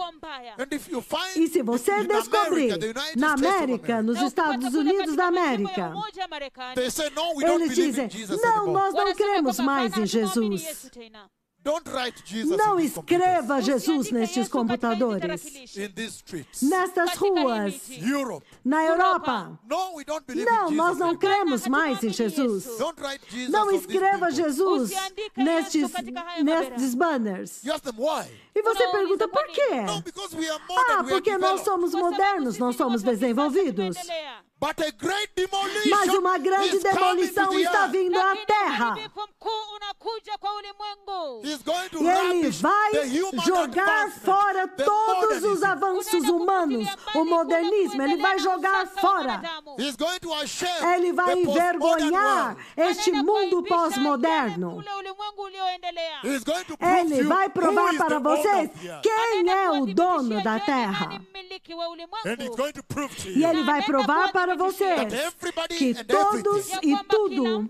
Speaker 2: E se você descobrir na América, nos Estados Unidos da América,
Speaker 1: eles dizem: não, nós não cremos mais em é Jesus.
Speaker 2: Não escreva Jesus nestes computadores, nestas ruas, na Europa. Não, nós não cremos mais em Jesus. Não escreva Jesus nestes, nestes banners. E você pergunta por quê? Ah, porque nós somos modernos, nós somos desenvolvidos. Mas uma grande demolição está vindo à terra. E ele vai jogar fora todos os avanços humanos, o modernismo, ele vai jogar fora. Ele vai envergonhar este mundo pós-moderno.
Speaker 1: Ele vai provar para vocês quem é o dono da terra. E ele vai provar para para vocês que todos e
Speaker 2: tudo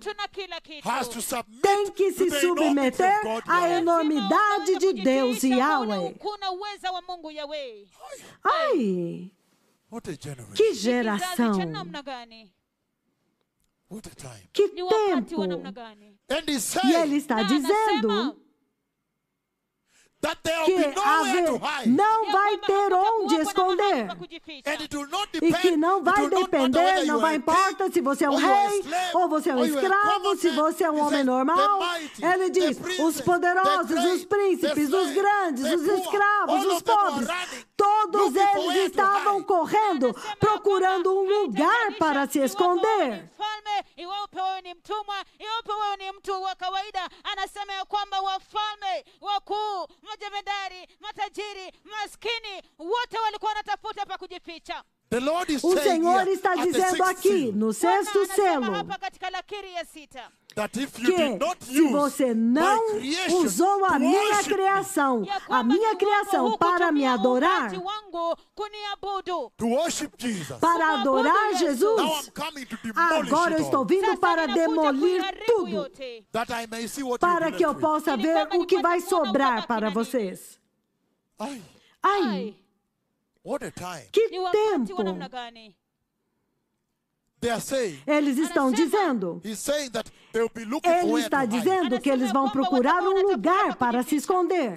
Speaker 2: têm que se submeter à enormidade de Deus e Yahweh. Ai! Que geração! Que tempo! E ele está dizendo que haver, não vai ter onde esconder. E que não vai depender, não vai importar se você é um rei, ou você é um escravo, se você é um homem normal. Ele diz: os poderosos, os príncipes, os grandes, os escravos, os pobres, todos eles estavam correndo, é procurando um lugar para se esconder. iwapo wewe ni mtumwa, iwapo wewe ni mtu wa kawaida. Anasema ya kwamba wafalme wakuu, majemedari, matajiri, maskini, wote walikuwa wanatafuta pa kujificha. The Lord is o Senhor está dizendo aqui, no sexto selo, que se você não usou a minha criação, a minha criação para me adorar,
Speaker 1: para adorar
Speaker 2: Jesus, agora eu estou vindo para demolir tudo, para que eu possa ver o que vai sobrar para né, vocês. Ai, que tempo! Eles estão dizendo. Ele está dizendo que eles vão procurar um lugar para se esconder.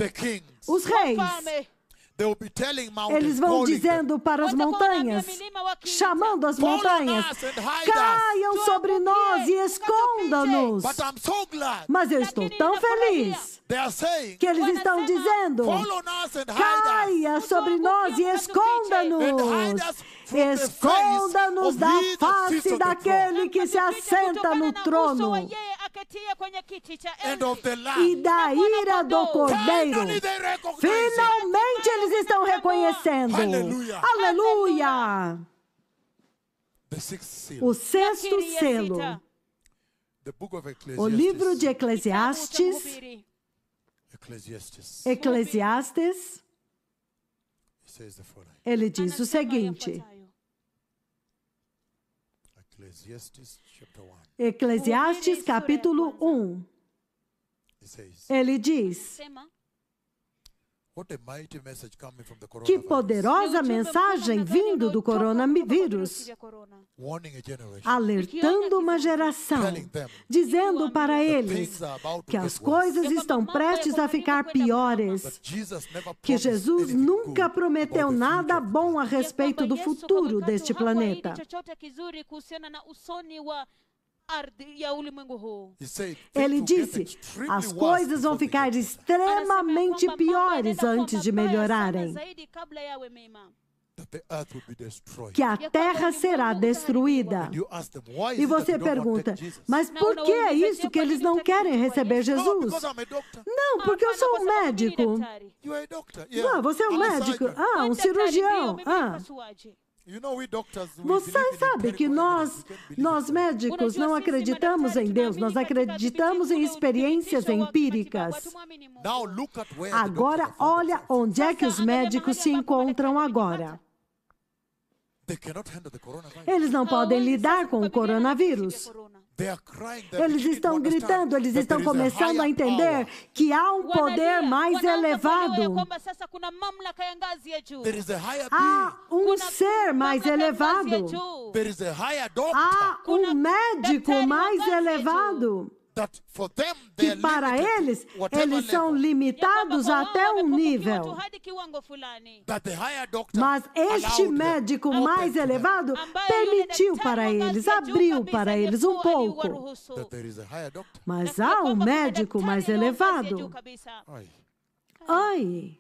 Speaker 2: Os reis. Eles vão dizendo para as montanhas, chamando as montanhas, caiam é sobre nós e escondam-nos.
Speaker 3: Mas eu estou tão feliz
Speaker 2: que eles estão dizendo: caia sobre nós e esconda-nos. Esconda-nos da face daquele que se assenta no trono e da ira do cordeiro. Finalmente eles estão reconhecendo. Aleluia!
Speaker 3: O sexto
Speaker 2: selo.
Speaker 3: O livro de Eclesiastes Eclesiastes. Eclesiastes.
Speaker 2: Ele diz o seguinte.
Speaker 3: Eclesiastes capítulo 1. Ele diz:
Speaker 2: que poderosa mensagem vindo do coronavírus, alertando uma geração, dizendo para eles que as coisas estão prestes a ficar piores, que Jesus nunca prometeu nada bom a respeito do futuro deste planeta. Ele, Ele disse: as coisas vão ficar extremamente piores antes de é melhorarem. É que a é terra será destruída. E você pergunta, mas por que é isso que eles não querem receber Jesus? Não, ah, porque eu sou um médico.
Speaker 4: Ah, você é um médico? Ah, um cirurgião. Ah. Você sabe
Speaker 2: que nós, nós médicos, não acreditamos em Deus, nós acreditamos em experiências empíricas. Agora, olha onde é que os médicos se encontram agora. Eles não ah, podem lidar com o coronavírus. Eles estão gritando, eles estão começando a entender que há um poder mais elevado.
Speaker 1: É, é, há
Speaker 2: um ser mais é, elevado. Há um médico mais elevado que para eles, eles são limitados até um nível. Mas este médico mais elevado permitiu para eles, abriu para eles um pouco. Mas há um médico mais elevado. Ai!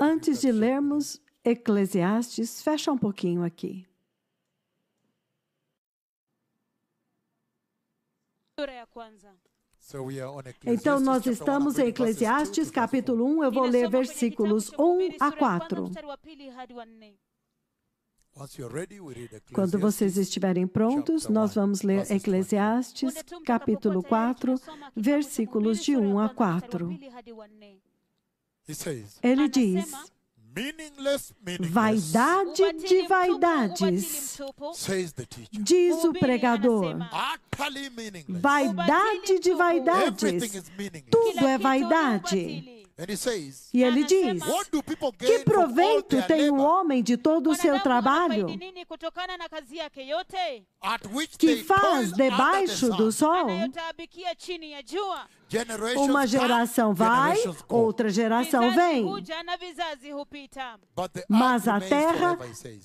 Speaker 3: Antes de lermos
Speaker 2: Eclesiastes, fecha um pouquinho aqui.
Speaker 1: Então, nós estamos em Eclesiastes, capítulo
Speaker 2: 1, eu vou ler versículos 1 a 4. Quando vocês estiverem prontos, nós vamos ler Eclesiastes, capítulo 4, versículos de 1 a 4. Ele diz: Vaidade de vaidades, diz o pregador.
Speaker 3: Vaidade de vaidades, é tudo é
Speaker 2: vaidade.
Speaker 3: E ele diz:
Speaker 2: Que proveito tem o homem de todo o seu trabalho
Speaker 1: que faz debaixo do sol? Uma geração vai,
Speaker 4: outra
Speaker 2: geração vem. Mas a terra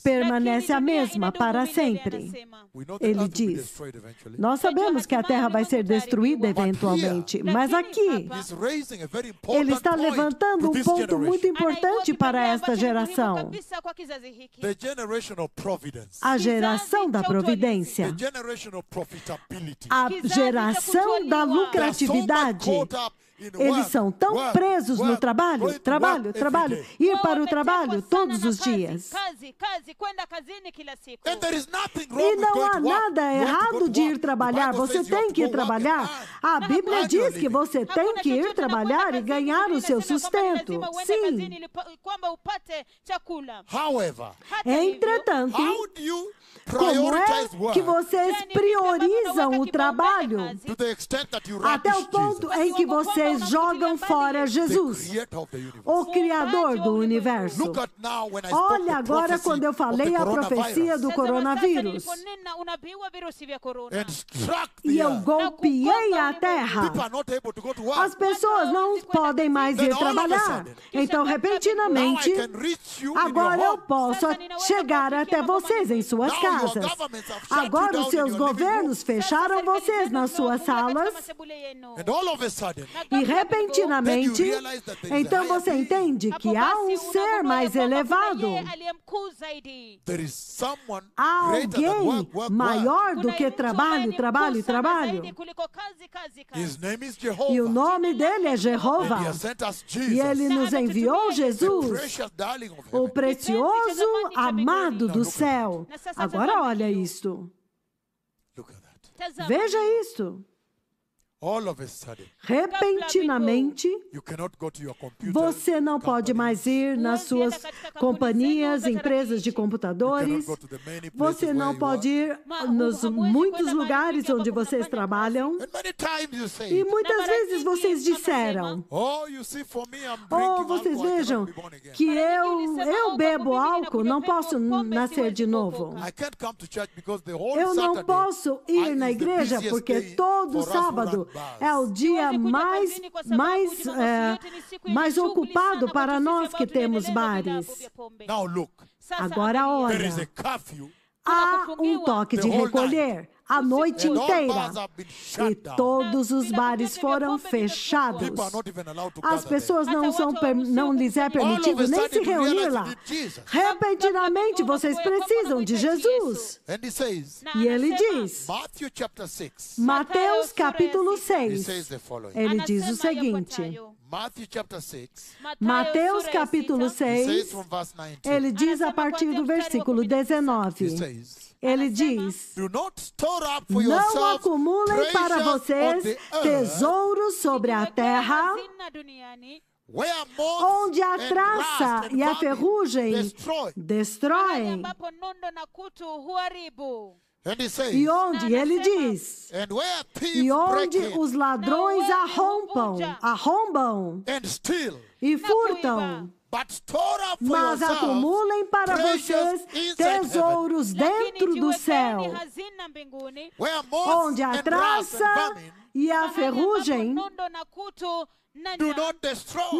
Speaker 2: permanece a mesma para sempre. Ele diz: Nós sabemos que a terra vai ser então, destruída eventualmente, mas aqui ele está levantando um ponto muito importante para esta geração:
Speaker 3: a geração da é providência, a é geração
Speaker 2: da lucratividade verdade. Eles são tão presos no trabalho, trabalho, trabalho, ir para o trabalho todos os dias. É e não há nada errado de ir trabalhar, você tem que ir trabalhar. A Bíblia diz que você tem que ir trabalhar e ganhar o seu sustento. Sim. Entretanto, como é que vocês priorizam o trabalho até o ponto em que vocês jogam fora Jesus, o Criador do universo? Olha agora quando eu falei a profecia do coronavírus. E eu golpeei a terra. As pessoas não podem mais ir trabalhar. Então, repentinamente, agora eu posso chegar até vocês em suas casas casas. Agora os seus né? governos fecharam vocês nas suas é salas. E repentinamente, então você entende que há um assim, ser mais elevado. É
Speaker 1: é há alguém maior do que trabalho, trabalho, trabalho.
Speaker 2: E o nome dele é Jeová. E ele nos enviou Jesus, o precioso amado do céu. Agora Agora olha isto. Veja isto repentinamente, você não pode mais ir nas suas companhias, empresas de computadores, você não pode ir nos muitos lugares onde vocês trabalham. E muitas vezes é vocês é disseram: Oh, oh vocês vejam que eu, eu bebo álcool, não posso nascer de novo. Eu não posso ir na igreja porque todo sábado é o dia mais, mais, é, mais ocupado para nós que temos bares. Agora olha, é há um toque de recolher a noite é inteira. E todos os bares foram fechados. Tipo As pessoas não, é são, não lhes é permitido nem se reunir lá. Repentinamente, vocês precisam de Jesus. É
Speaker 3: e ele diz, Mateus capítulo 6, ele diz o seguinte,
Speaker 2: Mateus capítulo 6, então. ele diz a partir do versículo 19, ele diz: Não acumulem para vocês tesouros sobre a terra, onde a traça e a ferrugem destroem. E onde ele diz, e onde os ladrões é arrombam, arrombam e furtam, mas acumulem para vocês tesouros dentro do céu,
Speaker 1: onde a traça e a ferrugem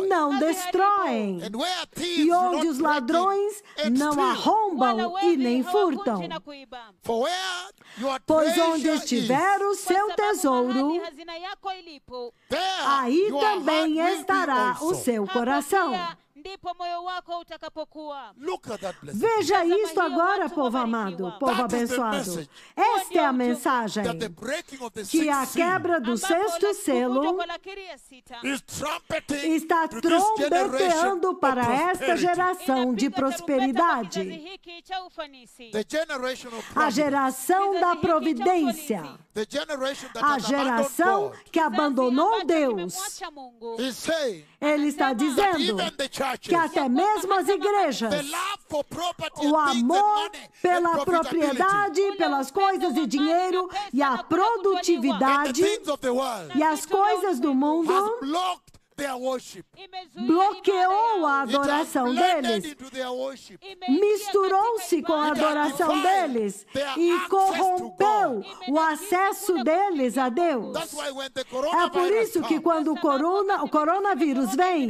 Speaker 2: não destroem, e onde os ladrões não arrombam e nem furtam. Pois onde estiver o seu
Speaker 1: tesouro, aí também estará o seu coração. Veja isso agora,
Speaker 2: povo amado, povo abençoado. Esta é a mensagem
Speaker 1: que a quebra do sexto selo
Speaker 2: está trombeteando para esta geração de prosperidade.
Speaker 3: A geração da
Speaker 2: providência.
Speaker 3: A geração que abandonou Deus.
Speaker 2: Ele está dizendo que até mesmo as igrejas, o amor pela propriedade, pelas coisas e dinheiro, e a produtividade e as coisas do mundo bloqueou a adoração deles,
Speaker 3: misturou-se com a adoração deles e corrompeu
Speaker 2: o acesso deles a Deus.
Speaker 3: É por isso que
Speaker 2: quando o, corona, o coronavírus vem,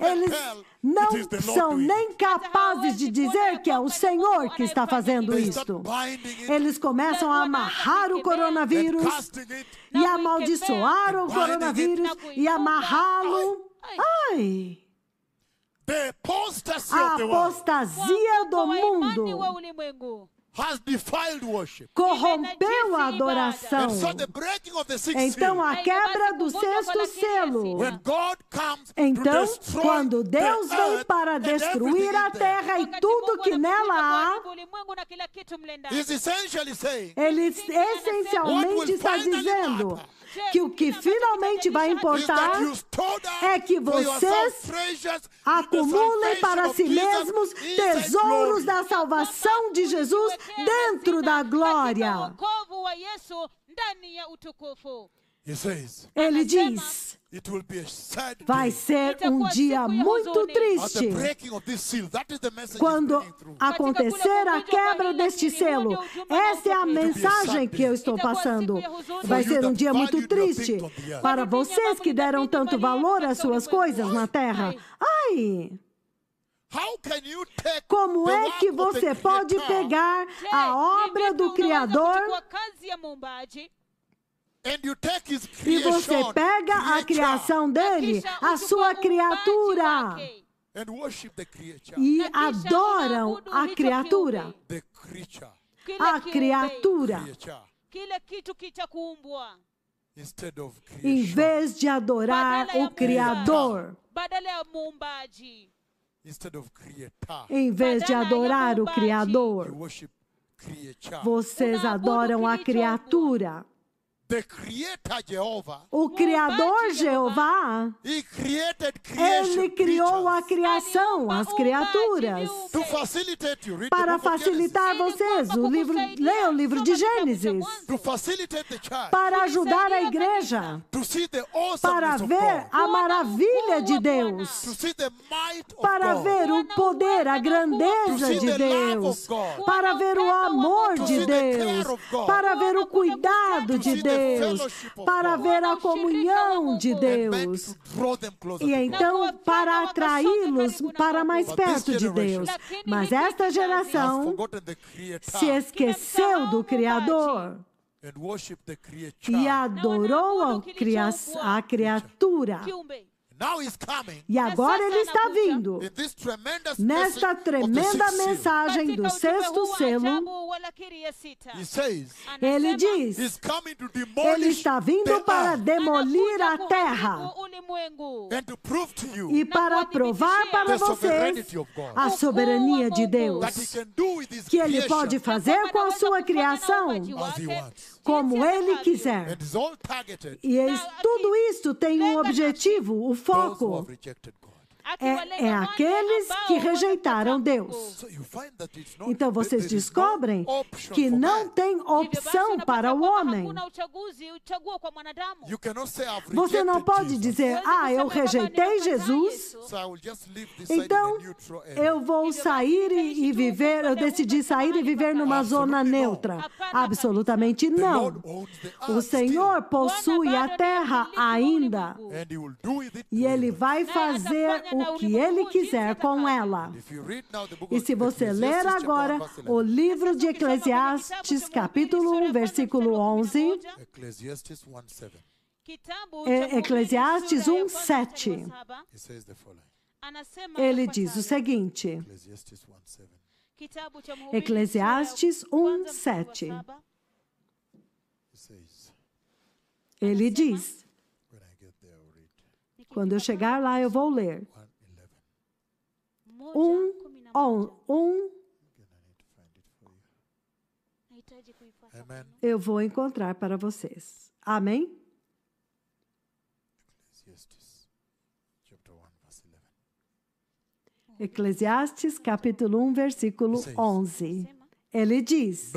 Speaker 2: eles não são nem capazes de dizer que é o Senhor que está fazendo isto. Eles começam a amarrar o coronavírus e amaldiçoar o coronavírus e amarrá-lo. Ai! A apostasia do mundo corrompeu a adoração. Então, a quebra do sexto selo. Então, quando Deus vem para destruir a terra e tudo que nela há, ele essencialmente está dizendo que o que finalmente vai importar é que vocês acumulem para si mesmos tesouros da salvação de Jesus dentro da glória. Ele diz: Vai ser um dia muito triste quando acontecer a quebra deste selo. Essa é a mensagem que eu estou passando. Vai ser um dia muito triste para vocês que deram tanto valor às suas coisas na terra. Ai! Como é que você pode pegar a obra do Criador
Speaker 3: e
Speaker 1: você pega a criação
Speaker 2: dele, a sua criatura, e adoram a criatura?
Speaker 1: A criatura.
Speaker 2: Em vez de adorar o Criador. Em vez de adorar o Criador,
Speaker 3: vocês
Speaker 2: adoram a criatura.
Speaker 3: O Criador Jeová,
Speaker 2: ele criou a criação, as criaturas, para facilitar vocês. O livro, leia o livro de Gênesis,
Speaker 4: para ajudar a igreja,
Speaker 2: para ver a maravilha de Deus, para ver o poder, a grandeza de Deus, para ver o amor de Deus, para ver o cuidado de Deus Deus, para ver a comunhão de Deus. E então, para atraí-los para mais perto de Deus. Mas esta geração se esqueceu do Criador
Speaker 3: e adorou a criatura
Speaker 2: e agora ele está vindo. Nesta tremenda mensagem do sexto selo, ele diz: Ele está vindo para demolir a terra e para provar para vocês a soberania de Deus, que ele pode fazer com a sua criação como é ele quiser. E tudo isso tem um objetivo, o foco é, é, é aqueles que rejeitaram Deus. Então vocês descobrem que não tem opção para o homem.
Speaker 1: Você não pode dizer, ah, eu rejeitei
Speaker 2: Jesus,
Speaker 4: então eu
Speaker 2: vou sair e viver, eu decidi sair e viver numa zona neutra. Absolutamente não. O Senhor possui a terra ainda. E Ele vai fazer o o que ele quiser com ela. E se você ler agora o livro de Eclesiastes, capítulo 1, versículo 11. Eclesiastes 1, 7.
Speaker 1: Ele diz o seguinte: Eclesiastes 1, 7.
Speaker 2: Ele diz: Quando eu chegar lá, eu vou ler um, um, um. Eu vou encontrar para vocês. Amém? Eclesiastes capítulo 1, versículo 11. Ele diz: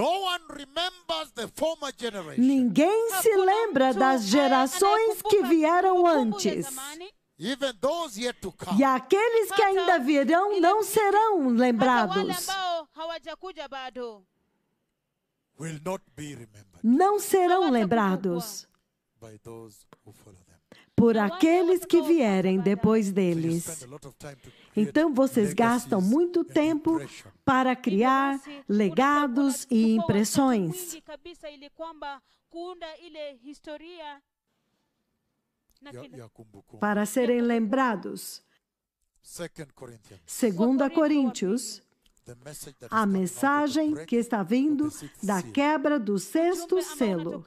Speaker 3: Ninguém ah, se lembra das é, é,
Speaker 2: é gerações que vieram antes. E aqueles que ainda virão não serão lembrados. Não serão lembrados por aqueles que vierem depois deles. Então vocês gastam muito tempo para criar legados e impressões
Speaker 1: para serem
Speaker 2: lembrados.
Speaker 3: 2
Speaker 2: Coríntios, a mensagem que está vindo da quebra do sexto selo.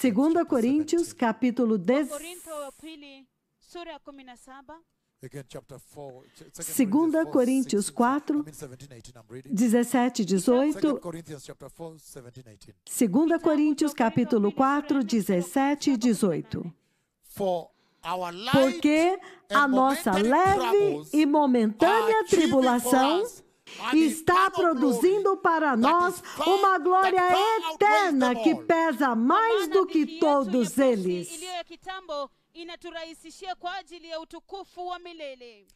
Speaker 2: 2 Coríntios, capítulo 10. 2 Coríntios 4, 17, 18. 2 Coríntios capítulo 4, 17 e 18. Porque a nossa leve e momentânea tribulação está produzindo para nós uma glória eterna que pesa mais do que todos eles
Speaker 1: inaturahisishia kwa ajili ya utukufu wa milele.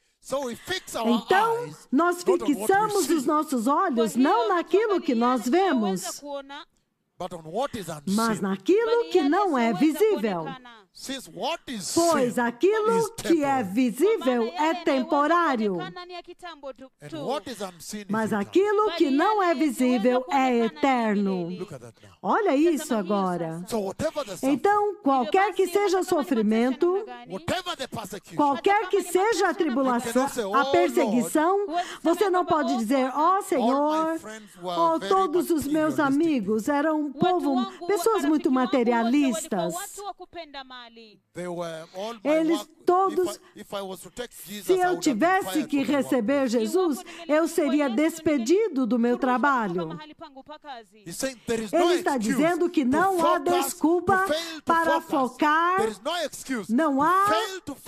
Speaker 1: Então,
Speaker 2: nós fixamos os nossos olhos não naquilo que nós vemos, mas naquilo que não é visível. Pois aquilo que é visível é temporário.
Speaker 3: Mas aquilo que não é visível é, é,
Speaker 2: é eterno. Olha isso agora. Então, qualquer que seja o sofrimento,
Speaker 3: qualquer que seja a tribulação, a oh, perseguição,
Speaker 2: você não pode dizer, ó oh, Senhor, oh, todos os meus amigos eram um povo, pessoas muito materialistas. Eles todos, se eu tivesse que receber Jesus, eu seria é despedido do meu trabalho. Ele está dizendo que não há desculpa para focar, não há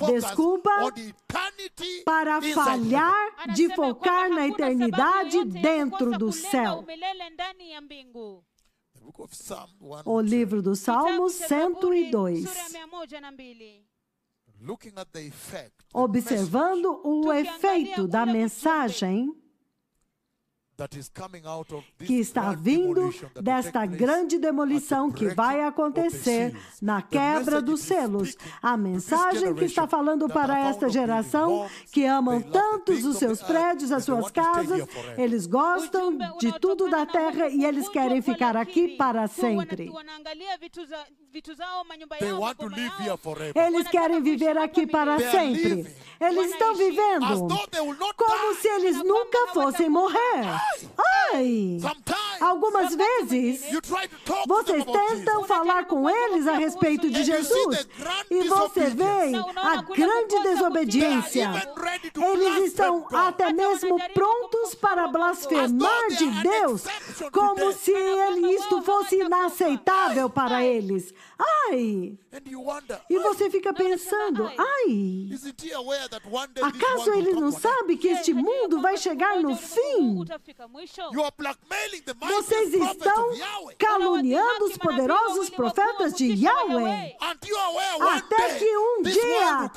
Speaker 2: desculpa para falhar de focar na eternidade dentro do céu. O oh livro do Salmo 102. Observando o efeito da mensagem que está vindo desta grande demolição que vai acontecer na quebra dos selos. A mensagem que está falando para esta geração que amam tantos os seus prédios, as suas casas, eles gostam de tudo da terra e eles querem ficar aqui para sempre. Eles querem viver aqui para sempre. Eles estão vivendo como se eles nunca fossem morrer. Ai! Algumas vezes vocês tentam falar com eles a respeito de Jesus e você vê a grande desobediência. Eles estão até mesmo prontos para blasfemar de Deus, como se ele, isto fosse inaceitável para eles. Ai! E você fica pensando, ai! Acaso ele não sabe que este é, mundo vai chegar no fim? Vocês estão caluniando os poderosos profetas de Yahweh. Até que um dia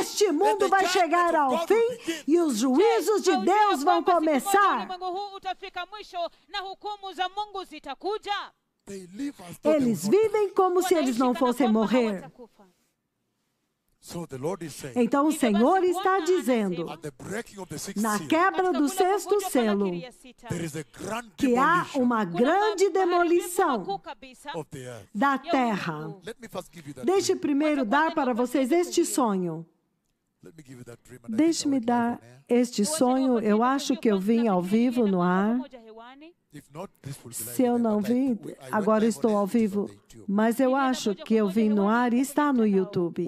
Speaker 2: este mundo vai chegar ao fim e os juízos de Deus vão começar. Eles vivem como se eles não fossem morrer.
Speaker 3: Então o então, assim, Senhor está dizendo, na quebra do sexto selo, que há uma grande demolição da terra. Deixe
Speaker 2: primeiro dar para vocês este sonho. Deixe-me dar este sonho. Eu acho que eu vim ao vivo no ar. Se eu não vi, agora estou ao vivo. Mas eu acho que eu vim no ar e está no YouTube.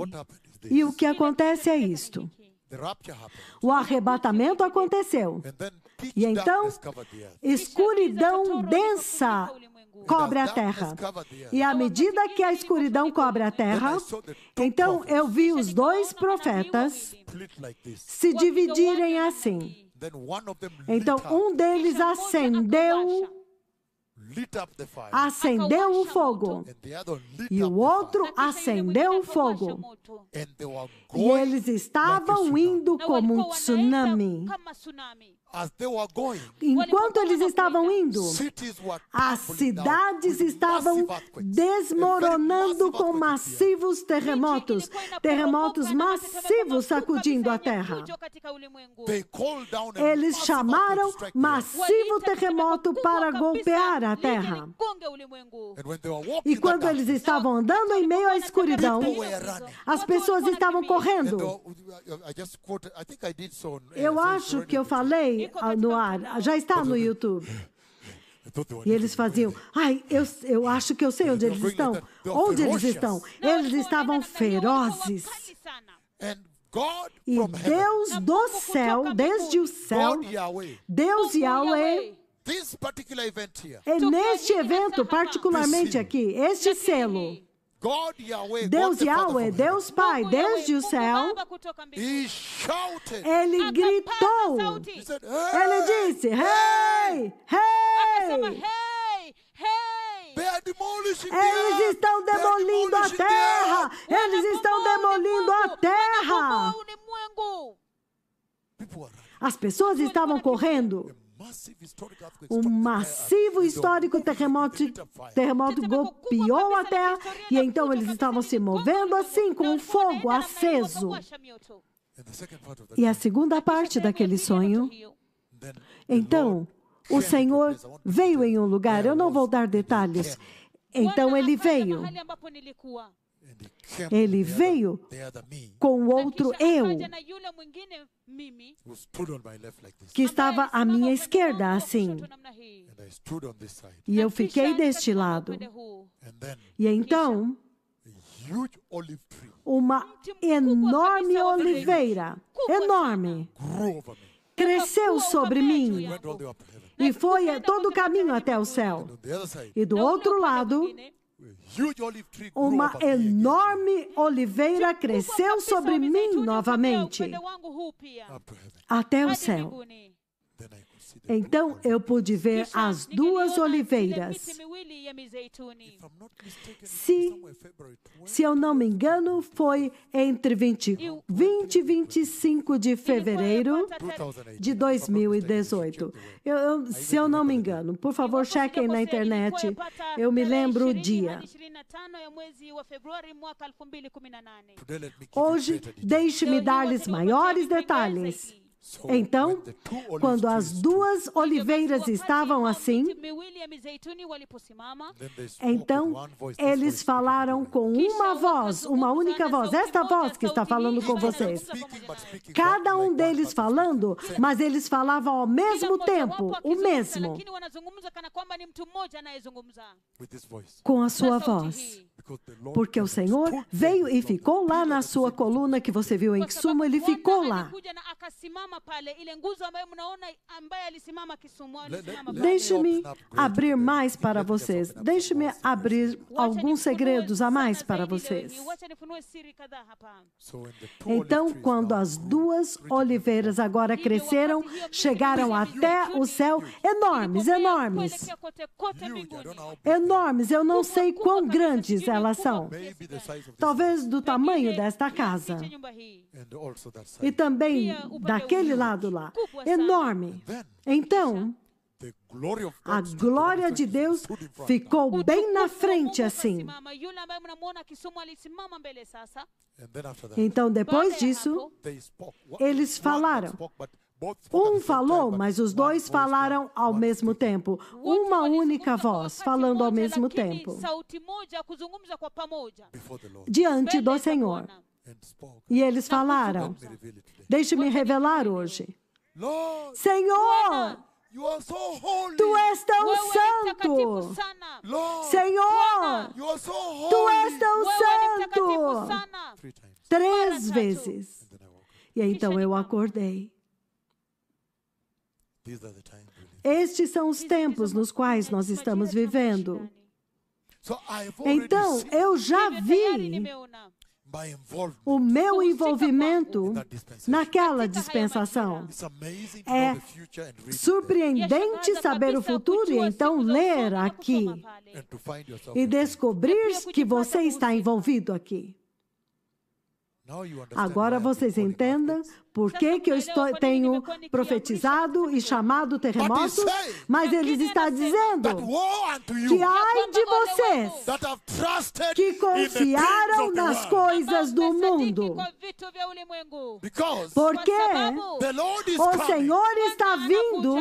Speaker 2: E o que acontece é isto. O arrebatamento aconteceu. E então, escuridão densa cobre a terra. E à medida que a escuridão cobre a terra, então eu vi os dois profetas
Speaker 4: se dividirem
Speaker 2: assim. Então um deles acendeu acendeu o fogo. E o outro acendeu o fogo. E eles estavam indo como um tsunami. Enquanto eles estavam indo, as cidades estavam desmoronando com massivos terremotos terremotos massivos sacudindo a terra. Eles chamaram massivo terremoto para golpear a terra. E quando eles estavam andando em meio à escuridão, as pessoas estavam correndo. Uh,
Speaker 3: eu acho
Speaker 2: que eu falei no ar, já está no YouTube. E eles faziam, ai, eu, eu acho que eu sei onde eles estão. Onde eles estão? Eles estavam ferozes. E Deus do céu, é desde o céu, Deus é Yahweh, e é neste evento, particularmente aqui, este selo, Deus Yahweh, Deus Pai, desde o céu,
Speaker 4: ele gritou. Ele
Speaker 2: disse: Hey, hey! Eles estão demolindo a terra! Eles estão demolindo a terra! As pessoas estavam correndo. Um massivo histórico terremoto, terremoto golpeou a terra e então eles tá estavam se movendo assim com o fogo né, aceso. E a segunda parte daquele sonho, então o Senhor veio em um lugar, eu não vou dar detalhes. Então ele veio. Ele veio com o outro eu que estava à minha esquerda, assim.
Speaker 3: E eu fiquei deste lado.
Speaker 2: E então, uma enorme oliveira, enorme, cresceu sobre mim e foi todo o caminho até o céu. E do outro lado, uma enorme oliveira tipo, cresceu sobre mim novamente até o céu. Então eu pude ver as duas oliveiras. Se, se eu não me engano, foi entre 20, 20 e 25 de fevereiro de 2018. Eu, eu, se eu não me engano, por favor, chequem na internet. Eu me lembro o dia. É Hoje, deixe-me dar-lhes maiores detalhes. Então, quando as duas oliveiras estavam assim,
Speaker 4: então eles
Speaker 2: falaram com uma voz, uma única voz, esta voz que está falando com vocês. Cada um deles falando, mas eles falavam ao mesmo tempo, o mesmo. Com a sua voz. Porque o Senhor veio e ficou lá na sua coluna que você viu em Kisumu, ele ficou lá.
Speaker 1: Deixe-me
Speaker 2: abrir mais para vocês. Deixe-me abrir alguns segredos a mais para vocês. Então, quando as duas oliveiras agora cresceram, chegaram até o céu, enormes, enormes.
Speaker 1: Enormes, eu não sei quão grandes elas elas são.
Speaker 2: Talvez do tamanho é desta casa. E também daquele lado lá. Enorme. Então, a glória de Deus ficou bem na frente assim. Então, depois disso, eles falaram. Um falou, é, mas os dois falaram ao mesmo tempo. Uma única voz falando ao mesmo tempo. Diante do Senhor. E eles falaram: Deixe-me revelar hoje. Senhor! Tu és tão santo. Senhor,
Speaker 3: tu és tão
Speaker 2: santo. Três vezes. E então eu acordei. Estes são os tempos nos quais nós estamos vivendo.
Speaker 3: Então, eu já
Speaker 2: vi né, o meu envolvimento naquela dispensação. É surpreendente saber o tá futuro e então ler né, aqui
Speaker 3: e descobrir que você
Speaker 2: está envolvido aqui. Agora vocês entendam por que, que eu estou, tenho profetizado e chamado terremotos? Mas eles está dizendo que ai de é vocês que confiaram nas coisas do mundo. Porque o Senhor está vindo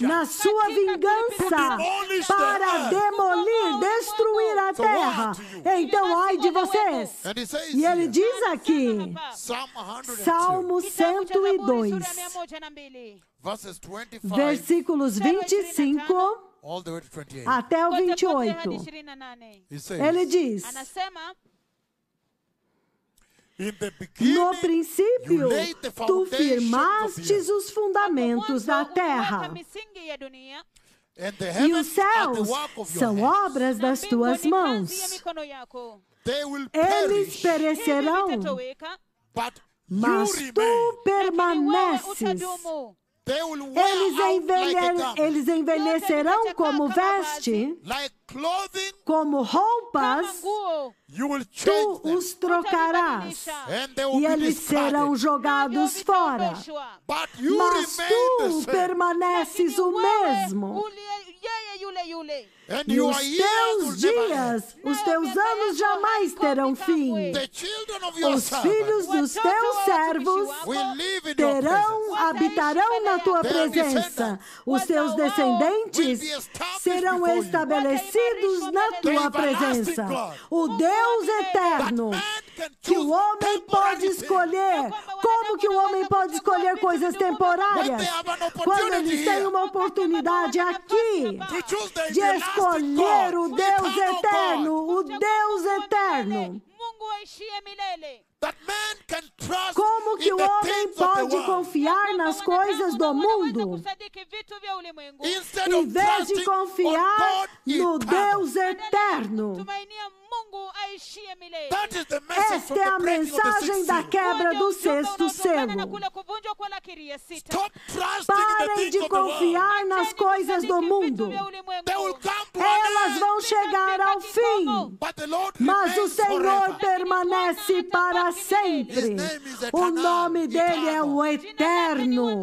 Speaker 2: na sua tá vingança para demolir, destruir a terra. Então ai de é vocês. E ele diz aqui,
Speaker 1: Salmo 102, então, é
Speaker 3: é
Speaker 1: versículos 25
Speaker 2: até o 28. É Ele diz: No princípio, tu firmastes os fundamentos da terra. E os céus são obras das tuas mãos. Eles perecerão,
Speaker 1: mas tu
Speaker 2: é permaneces. Eles, envelhe eles envelhecerão como veste, como roupas, tu os trocarás e eles serão jogados fora. Mas tu permaneces o é mesmo. É, e os teus dias, os teus anos jamais terão fim. Os filhos dos teus servos terão, habitarão na tua presença. Os teus descendentes serão estabelecidos na tua presença. O Deus eterno, que o homem pode escolher. Como que o homem pode escolher coisas temporárias? Quando eles têm uma oportunidade aqui de escolher o Deus eterno, o Deus eterno. Como que o homem pode confiar nas é coisas do é mundo é em vez de confiar no Deus eterno?
Speaker 1: Esta é a mensagem da quebra do sexto selo.
Speaker 2: Parem de confiar nas coisas do mundo. Elas vão chegar ao fim. Mas o Senhor permanece para sempre. O nome dele é o Eterno.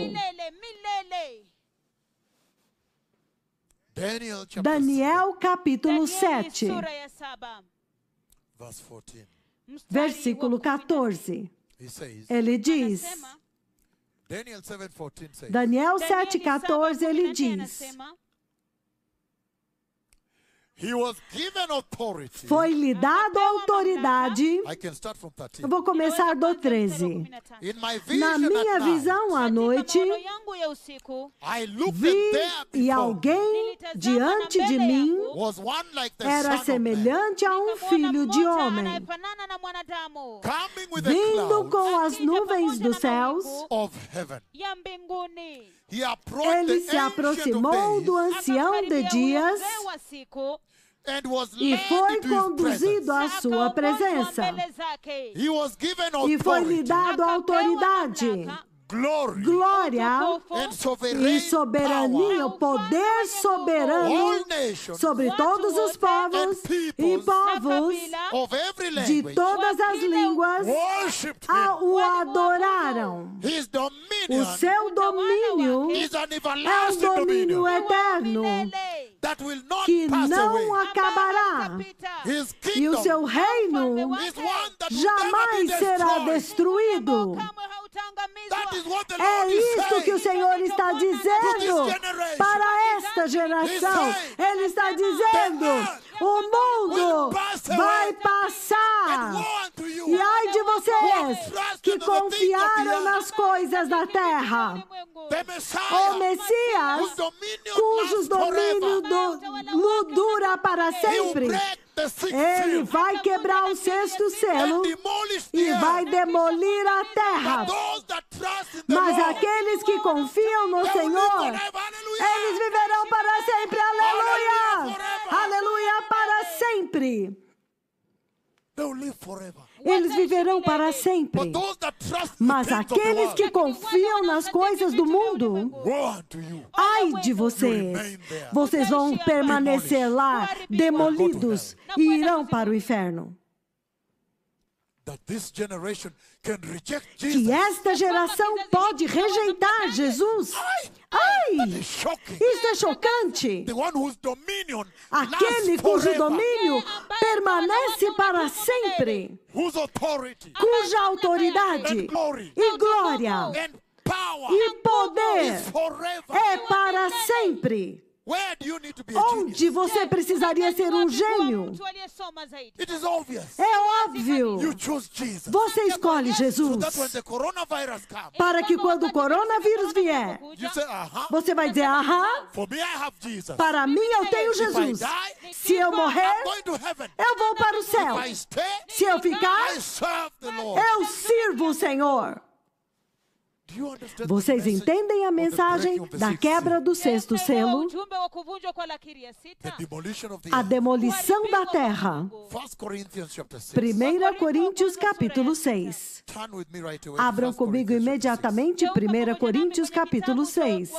Speaker 2: Daniel capítulo 7
Speaker 1: versículo
Speaker 2: 14. Ele diz. Daniel 7,14 ele diz.
Speaker 3: Foi-lhe dado autoridade. Eu vou começar do 13.
Speaker 2: Na minha visão à noite, vi e alguém diante de mim era semelhante a um filho de homem, vindo com as nuvens dos céus. Ele se aproximou do ancião de dias
Speaker 1: e foi conduzido à sua presença.
Speaker 2: E foi lhe dado autoridade. Glória e soberania, o poder soberano sobre todos os povos e povos de todas as línguas o adoraram. O seu domínio é um domínio eterno que não acabará. E o seu reino jamais será destruído. Oh, é isso que o Senhor está dizendo para esta geração. Ele está dizendo: o mundo vai passar. E ai de vocês que confiaram nas coisas da terra. O Messias, cujos domínios do, dura para sempre, ele vai quebrar o sexto selo e vai demolir a terra. Mas aqueles que confiam no Senhor, eles viverão para sempre. Aleluia! Aleluia para sempre.
Speaker 4: They'll live forever
Speaker 2: eles viverão para sempre. Mas aqueles que confiam nas coisas do mundo, ai de vocês! Vocês vão permanecer lá, é demolidos, e irão para o inferno que esta geração pode é rejeitar Jesus. Ai, isso é chocante. Aquele cujo domínio permanece para sempre, cuja autoridade e glória e poder
Speaker 3: é
Speaker 1: para
Speaker 2: sempre. Onde você precisaria ser um gênio?
Speaker 1: É, é óbvio.
Speaker 2: Você escolhe Jesus. Para que quando o coronavírus vier, você vai dizer, aham,
Speaker 3: para mim eu tenho Jesus.
Speaker 2: Se eu morrer, eu vou para o céu. Se eu ficar, eu sirvo o Senhor. Vocês entendem a mensagem da quebra do sexto selo?
Speaker 1: A demolição da terra. 1
Speaker 2: Coríntios capítulo 6. Abram comigo imediatamente 1 Coríntios capítulo 6.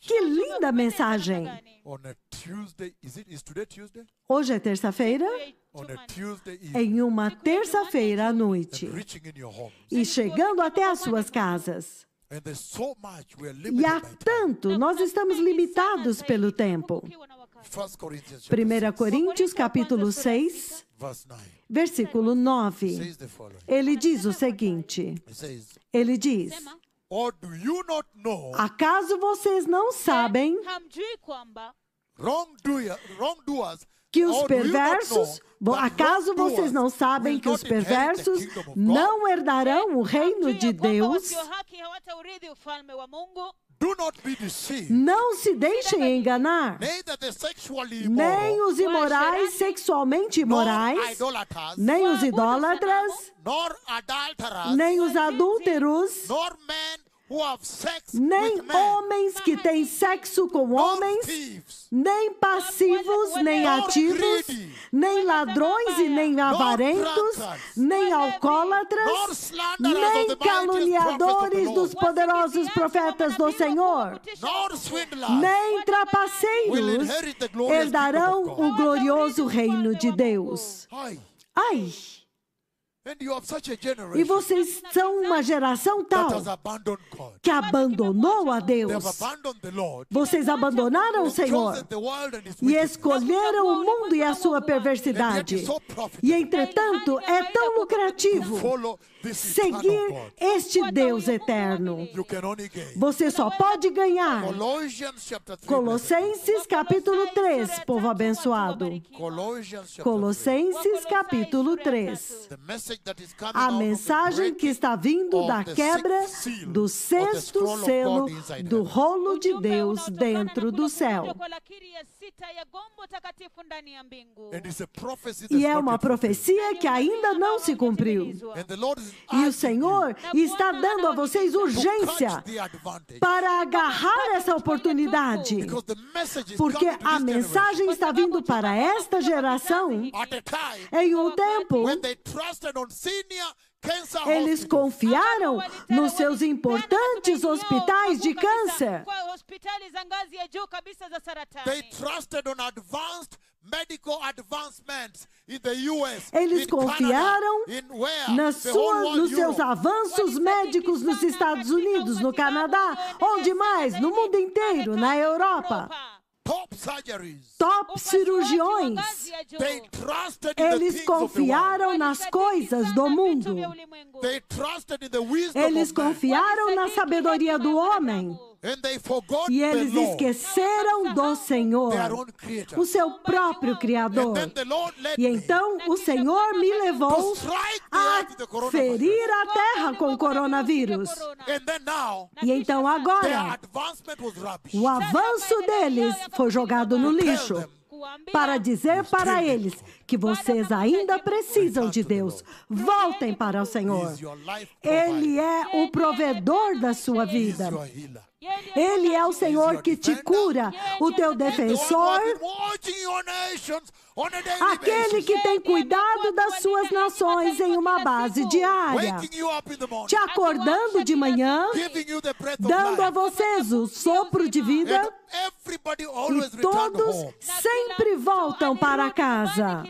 Speaker 2: Que linda mensagem! Hoje é terça-feira? em uma terça-feira à noite e chegando até as suas casas. E há tanto, nós estamos limitados pelo tempo. 1 Coríntios capítulo 6,
Speaker 4: versículo 9. É Ele diz o seguinte:
Speaker 2: Ele diz. Acaso vocês não sabem que os perversos. Acaso vocês não sabem que os perversos não herdarão o reino de Deus? Não se deixem enganar.
Speaker 1: Nem os imorais,
Speaker 2: sexualmente imorais, nem os idólatras, nem os adúlteros, nem homens que têm sexo com homens, nem passivos, é nem é ativos, nem é ladrões e nem avarentos, nem alcoólatras, nem caluniadores dos poderosos profetas do Senhor, nem trapaceiros herdarão o glorioso reino de Deus. Ai!
Speaker 3: E vocês
Speaker 2: são uma geração tal que abandonou a Deus. Vocês abandonaram o Senhor e escolheram o mundo e a sua perversidade. E, entretanto, é tão lucrativo seguir este Deus eterno. Você só pode ganhar. Colossenses capítulo 3, povo abençoado. Colossenses capítulo 3 a mensagem que está vindo da quebra do sexto selo do rolo de Deus dentro do céu.
Speaker 1: E é uma profecia que ainda
Speaker 2: não se cumpriu. E o Senhor está dando a vocês urgência para agarrar essa oportunidade. Porque a mensagem está vindo para esta geração em um tempo eles confiaram nos seus importantes hospitais de câncer. Eles confiaram nas suas, nos seus avanços médicos nos Estados Unidos, no Canadá, onde mais? No mundo inteiro, na Europa. Top, top cirurgiões, eles confiaram nas coisas do mundo. Eles confiaram na é sabedoria do homem. E eles esqueceram do Senhor, o seu próprio Criador. E então o Senhor me levou a ferir a terra com o coronavírus.
Speaker 3: E então agora, o
Speaker 2: avanço deles foi jogado no lixo para dizer para eles que vocês ainda precisam de Deus. Voltem para o Senhor. Ele é o provedor da sua vida. É ele é o Senhor que te cura, é o teu defensor,
Speaker 3: aquele que tem é cuidado das
Speaker 2: suas nações em uma base diária, te acordando de manhã, dando a vocês o sopro de vida. E todos sempre voltam para casa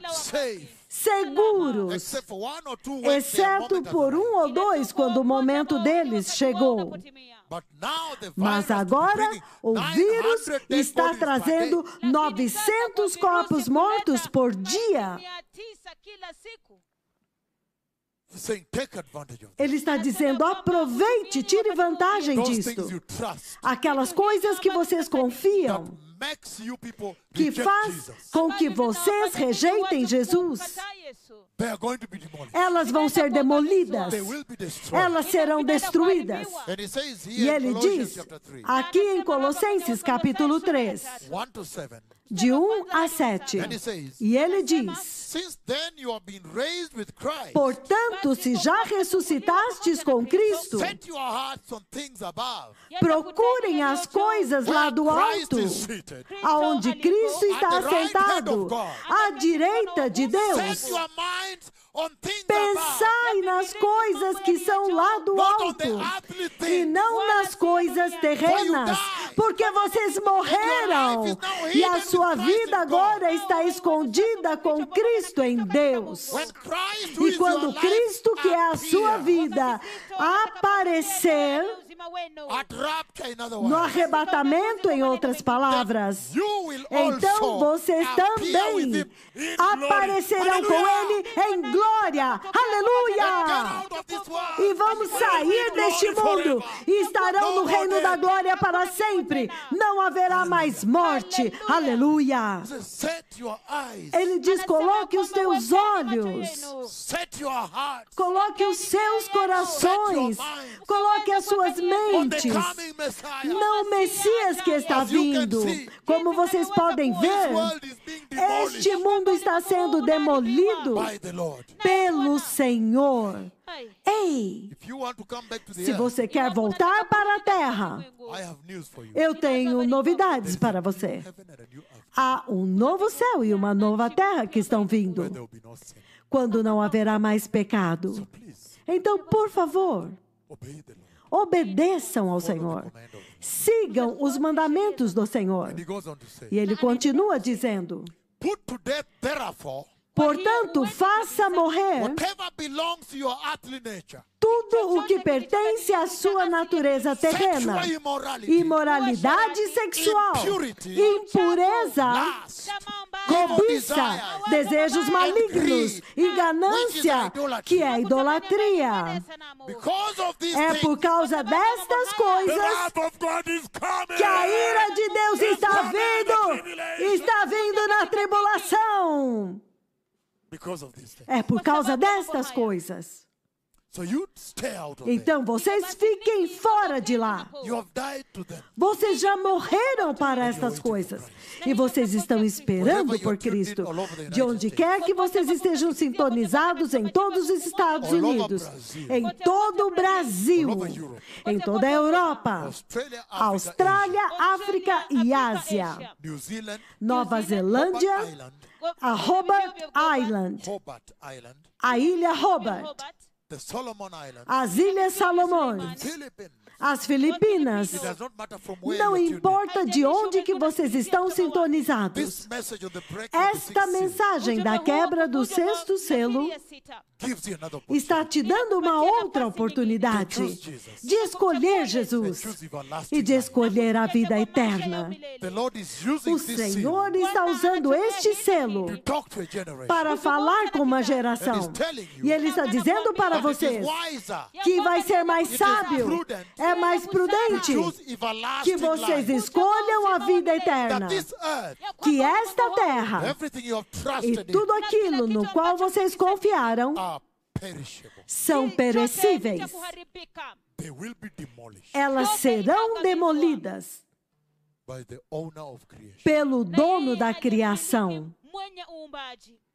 Speaker 2: seguros, exceto por um ou dois quando o momento então, deles chegou. Mas agora o vírus está trazendo 900 corpos mortos por dia. Ele está dizendo: aproveite, tire vantagem disso. Aquelas coisas que vocês confiam
Speaker 3: que faz
Speaker 2: com que vocês rejeitem Jesus, elas vão ser demolidas, elas serão destruídas. E ele diz, aqui em Colossenses capítulo 3, de 1 a 7, e ele diz, Portanto, se já ressuscitastes com Cristo,
Speaker 3: procurem é as coisas lá do alto, aonde
Speaker 2: Cristo está sentado, à direita de Deus. Pensai nas coisas que são lá do alto e não nas coisas terrenas, porque vocês morreram e a sua vida agora está escondida com Cristo em Deus. E quando Cristo, que é a sua vida, aparecer,
Speaker 3: no arrebatamento,
Speaker 2: em outras palavras.
Speaker 3: Então vocês também
Speaker 2: aparecerão com ele em glória. Aleluia! E vamos sair deste mundo e estarão no reino da glória para sempre. Não haverá mais morte. Aleluia! Ele diz: coloque os teus olhos, coloque os seus corações, coloque as suas mãos mentes, não Messias que está vindo. Como vocês podem ver, este mundo está sendo demolido pelo Senhor. Ei, se você quer voltar para a terra, eu tenho novidades para você. Há um novo céu e uma nova terra que estão vindo, quando não haverá mais pecado. Então, por favor, Obedeçam ao Senhor. Sigam os mandamentos do Senhor. E ele continua dizendo: Put
Speaker 3: therefore
Speaker 2: Portanto, faça morrer tudo o que pertence à sua natureza terrena: imoralidade sexual, impureza, cobiça, desejos malignos e ah, ganância, que é idolatria. É por causa destas coisas que a ira de Deus está vindo está vindo na tribulação. É por causa destas coisas. Então vocês fiquem fora de lá. Vocês já morreram para estas coisas. E vocês estão esperando por Cristo. De onde quer que vocês estejam sintonizados, em todos os Estados Unidos, em todo o Brasil, em toda a Europa, Austrália, África e Ásia, Nova Zelândia,
Speaker 3: a Island. Hobart Island.
Speaker 2: A ilha Hobart,
Speaker 3: The Solomon Island.
Speaker 2: As Ilhas Salomões. As Filipinas. Não importa de onde que vocês estão sintonizados. Esta mensagem da quebra do sexto selo está te dando uma é outra oportunidade de escolher é Jesus e de escolher a é vida eterna.
Speaker 3: O Senhor está
Speaker 2: usando este selo para falar com uma geração. E Ele está dizendo para vocês que vai ser mais sábio, é mais prudente que vocês escolham a vida eterna. Que esta terra e tudo aquilo no qual vocês confiaram ah, são perecíveis.
Speaker 3: Elas serão
Speaker 2: demolidas pelo dono da criação.
Speaker 1: É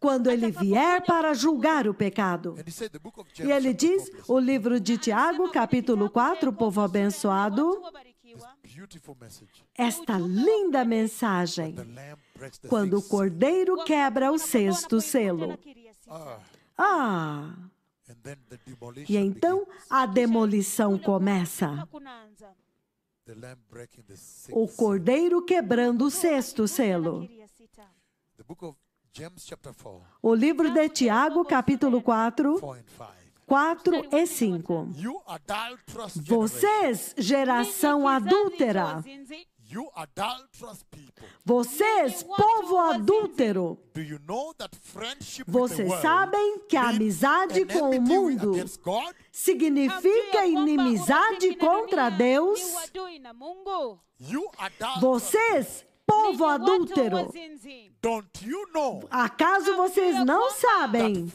Speaker 2: quando ele vier para julgar o pecado. E ele diz, o livro de Tiago, capítulo 4, é povo abençoado, esta linda né? mensagem, quando o cordeiro quebra o sexto selo. Ah! ah. E então a demolição começa. O cordeiro quebrando o sexto selo. O livro de Tiago, capítulo 4, 4 e 5.
Speaker 3: Vocês, geração adúltera,
Speaker 2: vocês, povo adúltero, vocês sabem que a amizade com o mundo significa inimizade contra Deus?
Speaker 1: Vocês, povo adúltero,
Speaker 2: Acaso vocês não sabem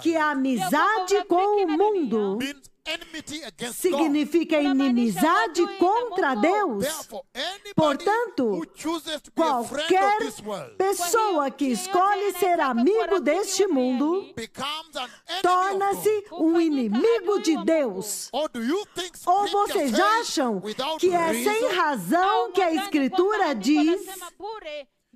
Speaker 2: que a amizade com o é mundo significa inimizade contra Deus? Portanto, qualquer pessoa que escolhe ser amigo deste mundo torna-se um inimigo de Deus. Ou vocês acham que é sem razão que a Escritura diz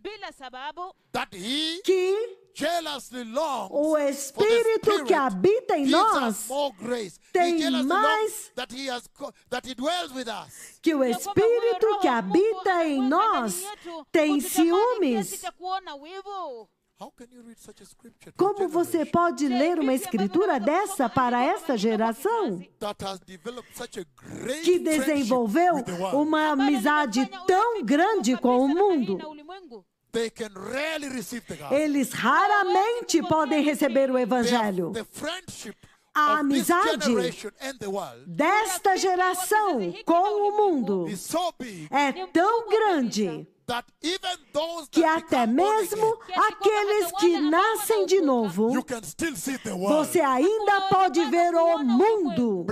Speaker 1: bila sababu
Speaker 2: that he que jealously longs o Espírito que habita em nós tem mais
Speaker 3: that he has, that he dwells with us.
Speaker 2: que o Espírito que habita em nós tem ciúmes. Como você pode ler uma escritura dessa para essa geração
Speaker 3: que desenvolveu uma
Speaker 2: amizade tão grande com o mundo?
Speaker 3: Eles raramente podem receber o Evangelho. A amizade
Speaker 2: desta geração com o mundo é tão é grande que até mesmo aqueles que nascem de né? novo, você ainda pode ver o mundo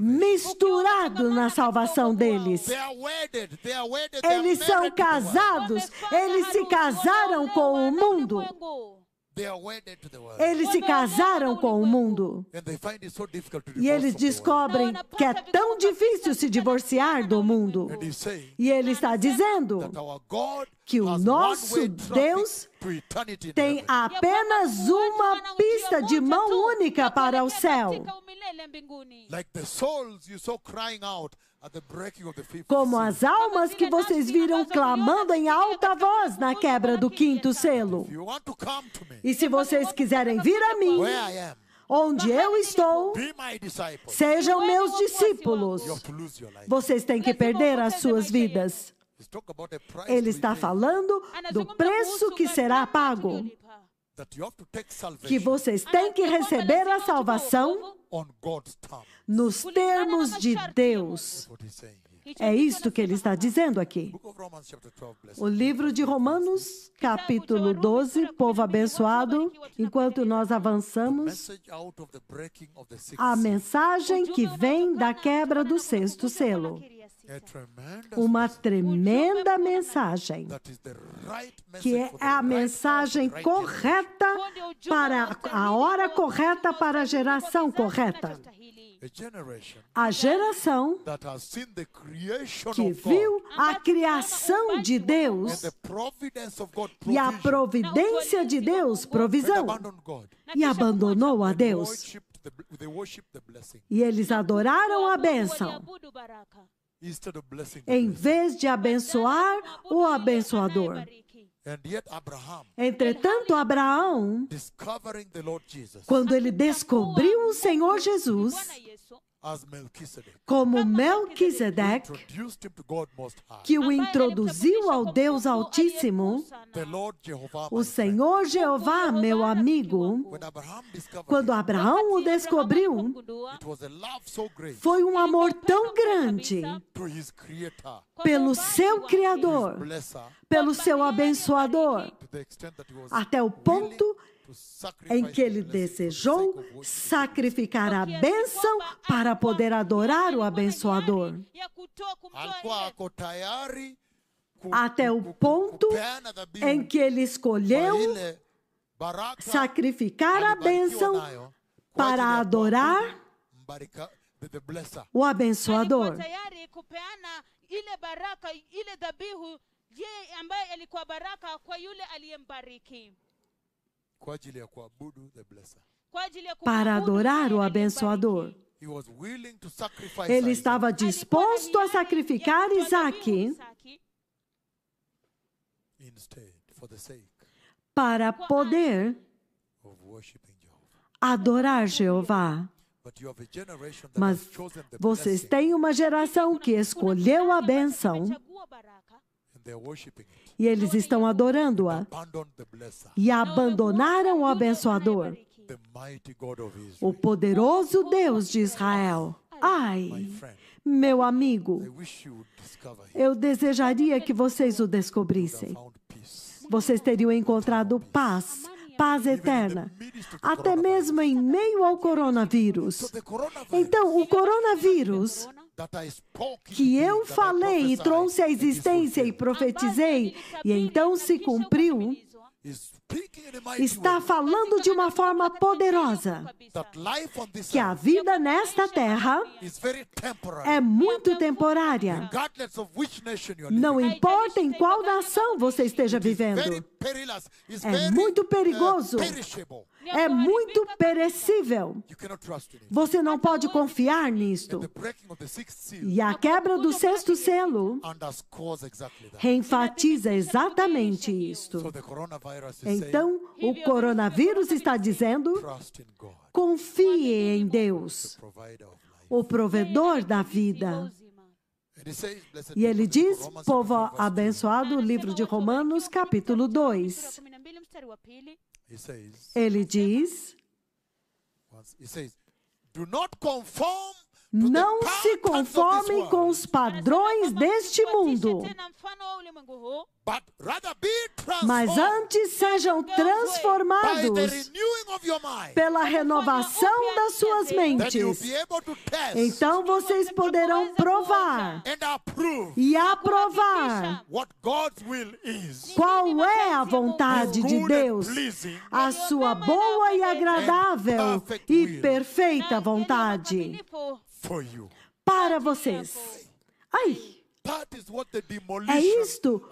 Speaker 2: misturado na salvação deles.
Speaker 3: Eles são casados, eles
Speaker 2: se casaram com o mundo. Eles se casaram com o mundo. E eles descobrem então, que é tão difícil se divorciar do mundo. E ele está dizendo que o nosso Deus tem apenas uma pista de mão única para o céu.
Speaker 3: É like the souls you saw crying out como as almas que vocês
Speaker 2: viram clamando em alta voz na quebra do quinto selo. E se vocês quiserem vir a mim, onde eu estou, sejam é meus discípulos. Vocês têm que perder as suas vidas. Ele está falando ah, do preço que será pago.
Speaker 3: Que vocês ah, têm que receber a salvação nos termos de Deus.
Speaker 2: É isto que ele está dizendo aqui. O livro de Romanos, capítulo 12, povo abençoado, enquanto nós avançamos,
Speaker 3: a mensagem
Speaker 2: que vem da quebra do sexto selo. Uma tremenda mensagem, que é a mensagem correta para a hora correta para a geração correta. A geração
Speaker 3: que viu a
Speaker 2: criação de Deus
Speaker 3: e a providência de Deus, provisão, é e abandonou a Deus. E
Speaker 2: eles adoraram a bênção em vez de abençoar o abençoador. Entretanto, Abraão, quando ele descobriu o Senhor Jesus, como Melquisedeque, que o introduziu ao Deus Altíssimo,
Speaker 3: né? o
Speaker 2: Senhor Jeová, meu amigo, quando Abraão o descobriu,
Speaker 3: foi um amor tão grande pelo seu Criador,
Speaker 2: pelo seu abençoador, até o ponto de em que ele desejou sacrificar a bênção para poder adorar o abençoador. Até o ponto em que ele escolheu sacrificar a bênção para adorar o abençoador
Speaker 1: para adorar
Speaker 2: o abençoador.
Speaker 1: Ele estava
Speaker 2: disposto a sacrificar Isaac para poder adorar Jeová.
Speaker 3: Mas vocês têm uma
Speaker 2: geração que escolheu a benção e eles estão adorando-a. E abandonaram o abençoador, o poderoso Deus de Israel. Ai, meu amigo, eu desejaria que vocês o descobrissem. Vocês teriam encontrado paz paz eterna, até mesmo em meio ao coronavírus. Então, o coronavírus que eu falei e trouxe à existência e profetizei, e então se cumpriu, está falando de uma forma poderosa que a vida nesta terra é muito temporária.
Speaker 3: Não importa em qual nação você esteja vivendo, é muito perigoso,
Speaker 2: é muito perecível. Você não pode confiar nisto. E a quebra do sexto selo enfatiza é exatamente isto. Então, o coronavírus está assim. dizendo: confie em Deus, o provedor da vida.
Speaker 3: E ele diz, povo
Speaker 2: abençoado, livro de Romanos, capítulo 2. É Ele diz: é Não se conforme com os padrões deste mundo. Mas antes sejam então, transformados
Speaker 3: pela então,
Speaker 4: renovação das suas mentes. Então vocês poderão provar e é aprovar
Speaker 2: qual é a vontade de Deus, a sua boa e agradável e perfeita vontade para vocês. Aí. É isto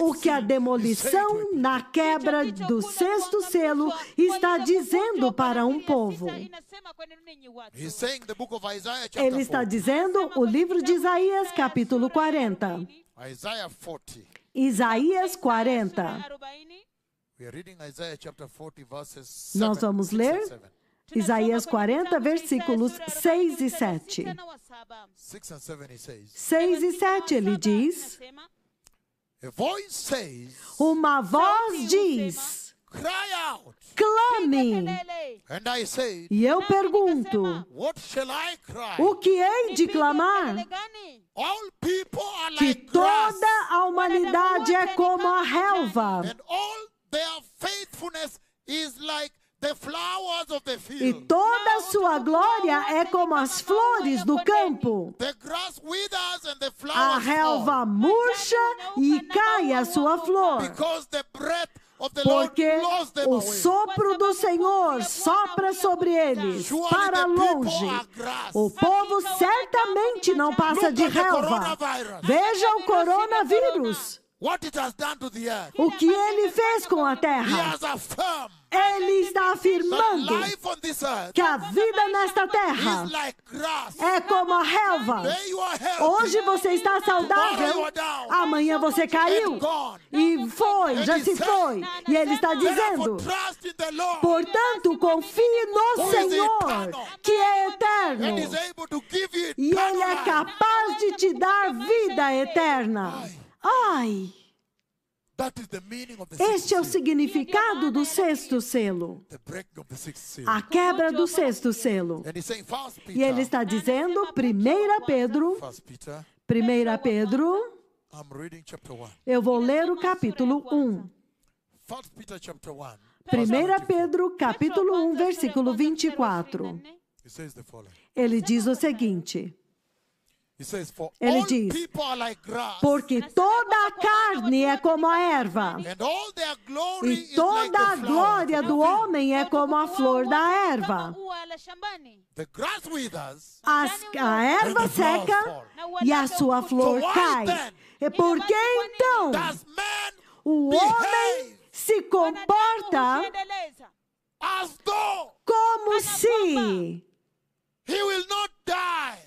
Speaker 2: o que a demolição na quebra do sexto selo está dizendo para um povo. Ele está dizendo o livro de Isaías, capítulo 40. Isaías 40.
Speaker 3: Nós vamos ler
Speaker 2: Isaías 40, versículos 6 e 7. 6 e 7 ele diz: Uma voz diz: Clame. E eu pergunto:
Speaker 3: O que hei de
Speaker 2: clamar?
Speaker 3: Que toda a humanidade
Speaker 2: é como a relva. And
Speaker 3: all their
Speaker 2: faithfulness
Speaker 3: is like e
Speaker 2: toda a sua glória é como as flores do campo.
Speaker 3: A relva
Speaker 2: murcha e cai a sua flor. Porque o sopro do Senhor sopra sobre eles, para longe. O povo certamente não passa de relva. Veja o coronavírus. O que ele fez com a terra? Ele está afirmando que a vida nesta terra é como a relva. Hoje você está saudável, amanhã você caiu e foi, já se foi. E ele está dizendo: portanto, confie no Senhor, que é eterno, e Ele é capaz de te dar vida eterna. Ai! Este é o significado do sexto selo.
Speaker 3: A quebra do sexto selo. E ele
Speaker 2: está dizendo, 1 Pedro, 1 Pedro, eu vou ler o capítulo 1. 1
Speaker 3: Pedro, capítulo 1, versículo
Speaker 2: 24. Ele diz o seguinte: ele diz: Porque toda a carne é como a erva, e toda a glória do homem é como a flor da erva. As, a erva seca e a sua flor cai. E por que então o homem se comporta como se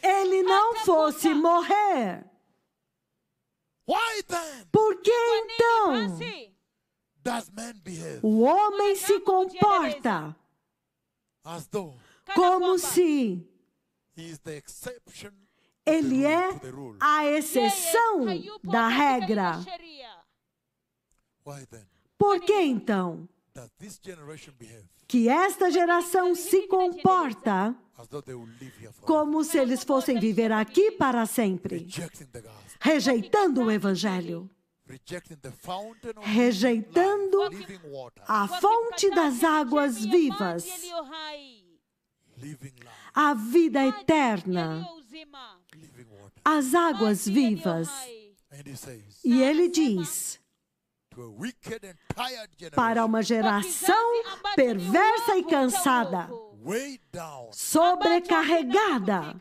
Speaker 2: ele não fosse morrer. Por que então o homem se comporta como se ele é a exceção da regra? Por que então? que esta geração se comporta como se eles fossem viver aqui para sempre, rejeitando o Evangelho,
Speaker 3: rejeitando a fonte
Speaker 2: das águas vivas, a vida eterna, as águas vivas. E ele diz: para uma geração perversa e cansada, sobrecarregada,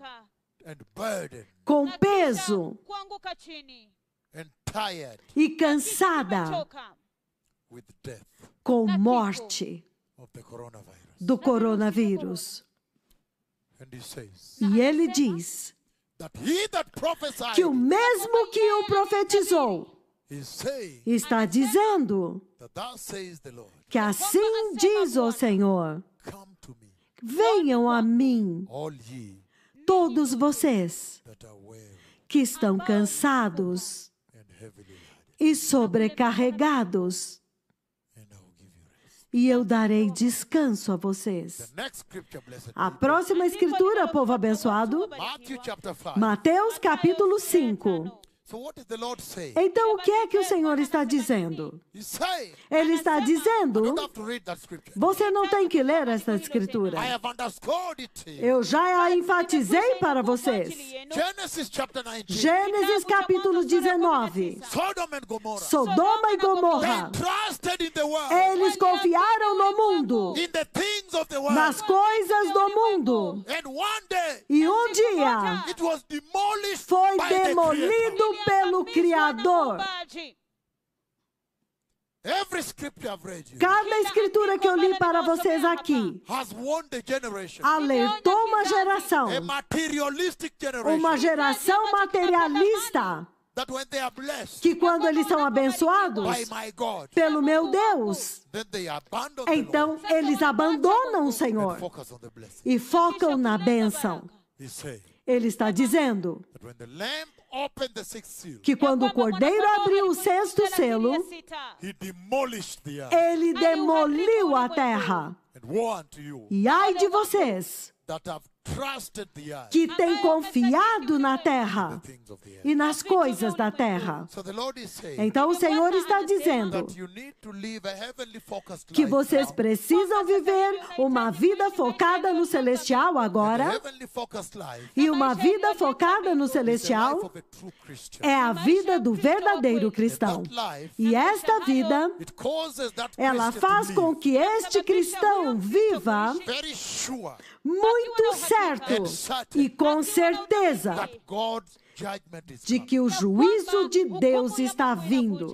Speaker 2: com peso e cansada com morte do coronavírus. E ele diz
Speaker 3: que o mesmo que o
Speaker 2: profetizou está dizendo que assim diz o Senhor: venham a mim, todos vocês que estão cansados e sobrecarregados, e eu darei descanso a vocês. A próxima escritura, povo abençoado, Mateus capítulo 5.
Speaker 3: Então, o que é que o Senhor está dizendo? Ele está dizendo:
Speaker 2: você não tem que ler essa escritura. Eu já a enfatizei para vocês. Gênesis capítulo 19. Sodoma e Gomorra. Eles confiaram no mundo, nas coisas do mundo. E um dia foi demolido pelo Criador. Cada tá escritura que eu li para vocês aqui
Speaker 3: alertou uma geração, uma geração
Speaker 2: materialista, que quando eles são abençoados pelo meu Deus, então eles abandonam o Senhor e focam na bênção. Ele está dizendo que quando o cordeiro abriu o sexto selo, ele demoliu a terra. E ai de vocês
Speaker 3: que tem confiado
Speaker 2: na terra e nas coisas da terra. Então o Senhor está dizendo que vocês precisam viver uma vida focada no celestial agora. E uma vida é focada no celestial é a vida do é verdadeiro cristão. E esta é vida, ela faz com que este cristão viva muito sério certo e com certeza de que o juízo de Deus está vindo.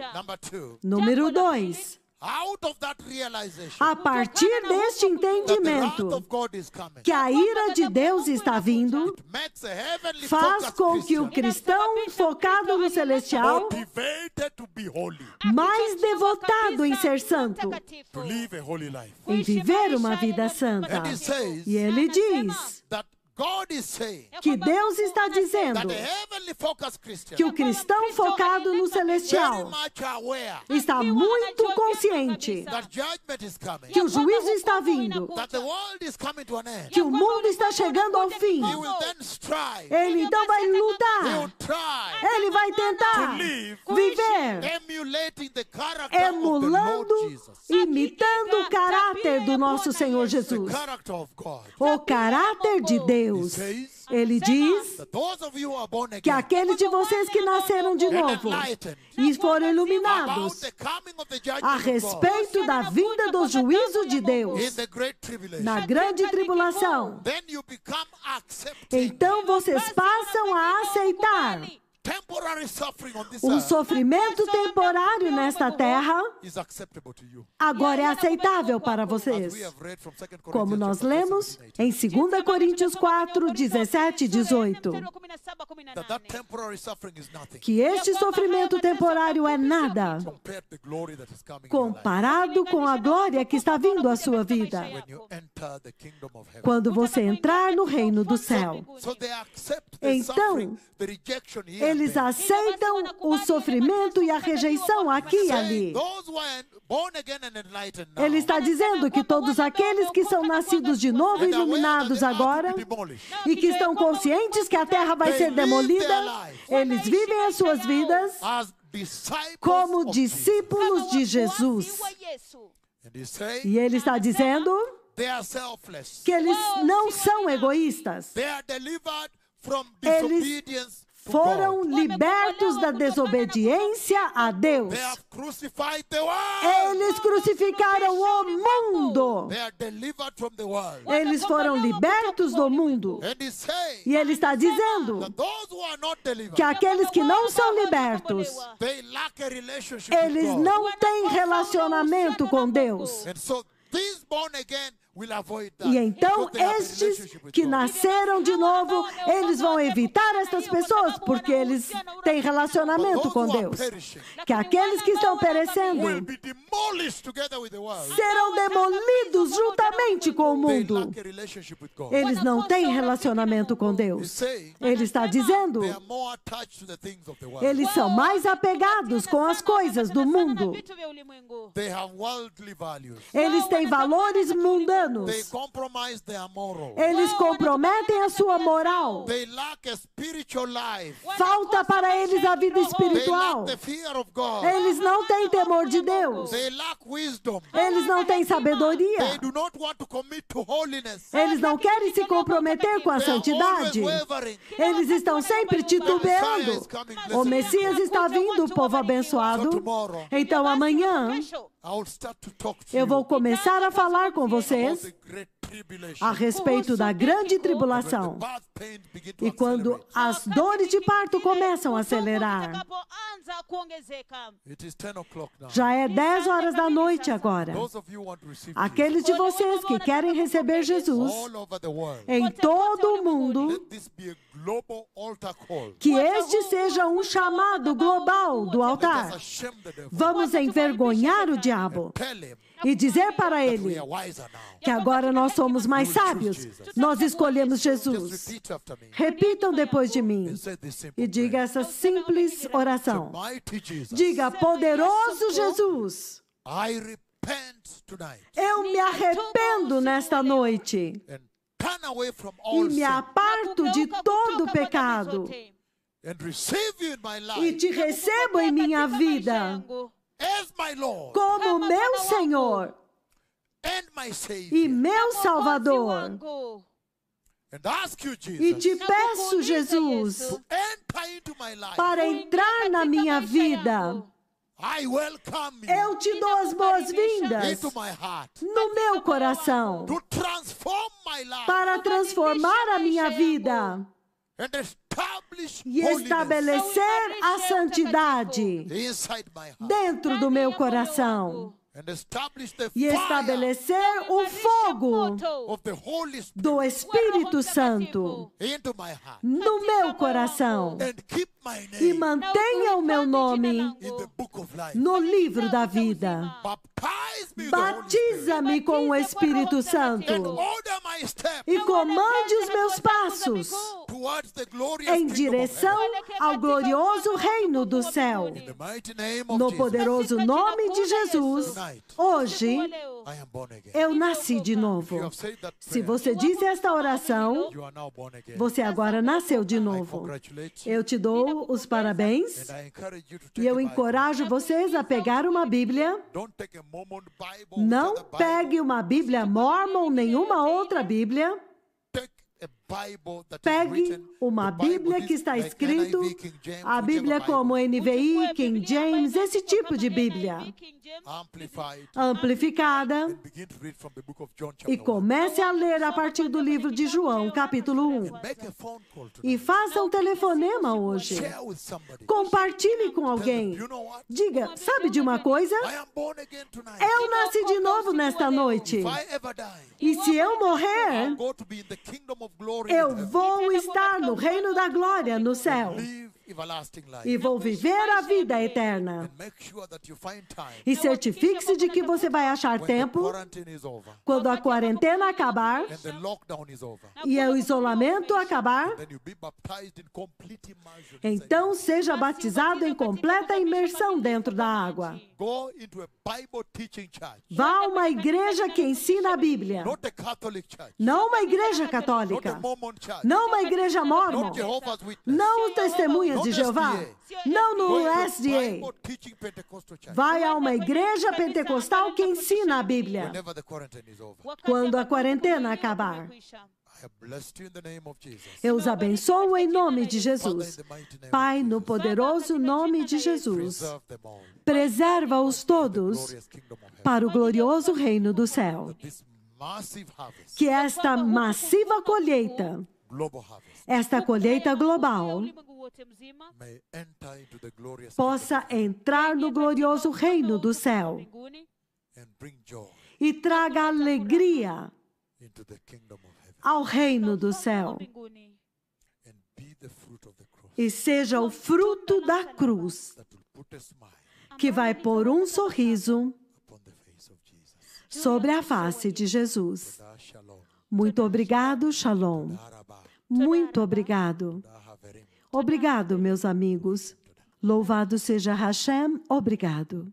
Speaker 2: Número dois.
Speaker 3: A partir deste entendimento que a ira de Deus está
Speaker 2: vindo, faz com que o cristão focado no celestial, mais devotado em ser santo, em viver uma vida é santa. E ele diz é que Deus está dizendo
Speaker 3: que o cristão focado no né, celestial
Speaker 2: está muito consciente que o juízo está vindo, que o mundo está chegando ao fim. Ele então vai lutar, ele vai tentar viver emulando, imitando o caráter do nosso Senhor Jesus, o caráter de Deus. Deus. Ele diz que aqueles de vocês que nasceram de novo e foram iluminados a respeito da vinda do juízo de Deus na grande tribulação, então vocês passam a aceitar um sofrimento temporário nesta terra agora é aceitável para vocês. Como nós lemos em 2 Coríntios 4, 17 e 18, é que este sofrimento temporário é nada comparado com a glória que está vindo à sua vida quando você entrar no reino do céu. Então, eles aceitam o sofrimento e a rejeição aqui e ali. Ele está dizendo que todos aqueles que são é nascidos de novo, iluminados agora,
Speaker 3: e que é estão conscientes que a terra vai ser demolida,
Speaker 2: eles vivem as suas vidas como discípulos de assim, Jesus.
Speaker 3: É e ele está dizendo que eles não
Speaker 2: são egoístas. Eles foram libertos da desobediência a Deus. Eles crucificaram o mundo.
Speaker 3: Eles foram libertos do
Speaker 2: mundo. E ele está dizendo
Speaker 3: que aqueles que não são libertos, eles não têm
Speaker 2: relacionamento com Deus.
Speaker 3: E então
Speaker 2: estes que nasceram de novo, eles vão evitar estas pessoas porque eles têm relacionamento com Deus. Que aqueles que estão perecendo
Speaker 3: serão demolidos juntamente com o mundo. Eles não têm
Speaker 2: relacionamento com Deus. Ele está dizendo, eles são mais apegados com as coisas do mundo.
Speaker 3: Eles têm valores mundanos. Eles comprometem a sua moral.
Speaker 2: Falta para eles a vida espiritual. Eles não têm temor de Deus. Eles não têm sabedoria. Eles não querem se comprometer com a santidade. Eles estão sempre titubeando. O Messias está vindo, povo abençoado. Então, então assim, amanhã
Speaker 3: eu vou começar a falar com vocês
Speaker 2: a respeito da grande tribulação. E quando as dores de parto começam a acelerar,
Speaker 1: já é 10 horas da noite agora. Aqueles
Speaker 2: de vocês que querem receber Jesus em todo o mundo, que este seja um chamado global do altar. Vamos envergonhar o diabo e dizer para ele que agora Agora nós somos mais sábios. Nós escolhemos Jesus. Repitam depois de mim e diga essa simples oração. Diga, poderoso Jesus. Eu me arrependo nesta noite
Speaker 3: e me aparto de todo pecado e te recebo em minha vida
Speaker 2: como meu Senhor e meu Salvador. E te peço, Jesus, para entrar na minha vida. Eu te dou as boas-vindas é é no meu coração para transformar a minha vida
Speaker 3: e estabelecer a santidade
Speaker 2: dentro do meu coração
Speaker 3: e estabelecer o fogo
Speaker 2: do Espírito Santo no meu coração e mantenha o meu nome no livro da vida. Batiza-me com o Espírito Santo e comande os meus passos em direção é ao glorioso reino do céu. No poderoso nome de Jesus. Hoje eu nasci de novo. Se você diz esta oração, você agora nasceu de novo. Eu te dou os parabéns e eu encorajo vocês a pegar uma Bíblia.
Speaker 3: Não pegue
Speaker 2: uma Bíblia mormon, nenhuma outra Bíblia. Pegue uma Bíblia que está escrito, a Bíblia como NVI, é King James, esse tipo de Bíblia
Speaker 3: é amplificada, e comece a
Speaker 2: ler a partir do livro de João, capítulo 1. E faça um telefonema hoje. Compartilhe com alguém. Diga: sabe de uma coisa? Eu nasci de novo nesta noite. E se eu morrer, eu vou estar no reino da glória no céu.
Speaker 3: E vou viver
Speaker 2: a vida eterna. E certifique-se é de que você vai achar tempo quando a é quarentena acabar e o isolamento acabar. Então seja batizado em completa imersão dentro da água.
Speaker 3: Vá a uma igreja que ensina
Speaker 2: a Bíblia. Não uma igreja católica. Não uma igreja mormon. Não os testemunhas de Jeová. Não no SDA. Vai a uma igreja pentecostal que ensina a Bíblia.
Speaker 4: Quando a quarentena acabar. Eu os abençoo em nome de Jesus. Pai, no poderoso nome de Jesus,
Speaker 2: preserva-os todos para o glorioso reino do céu.
Speaker 3: Que é esta massiva colheita,
Speaker 2: esta colheita global, possa entrar no glorioso reino do céu e traga alegria ao reino do céu e seja o fruto da cruz que vai pôr um sorriso sobre a face de Jesus. Muito obrigado, Shalom. Muito obrigado. Obrigado, meus amigos. Louvado seja Hashem. Obrigado.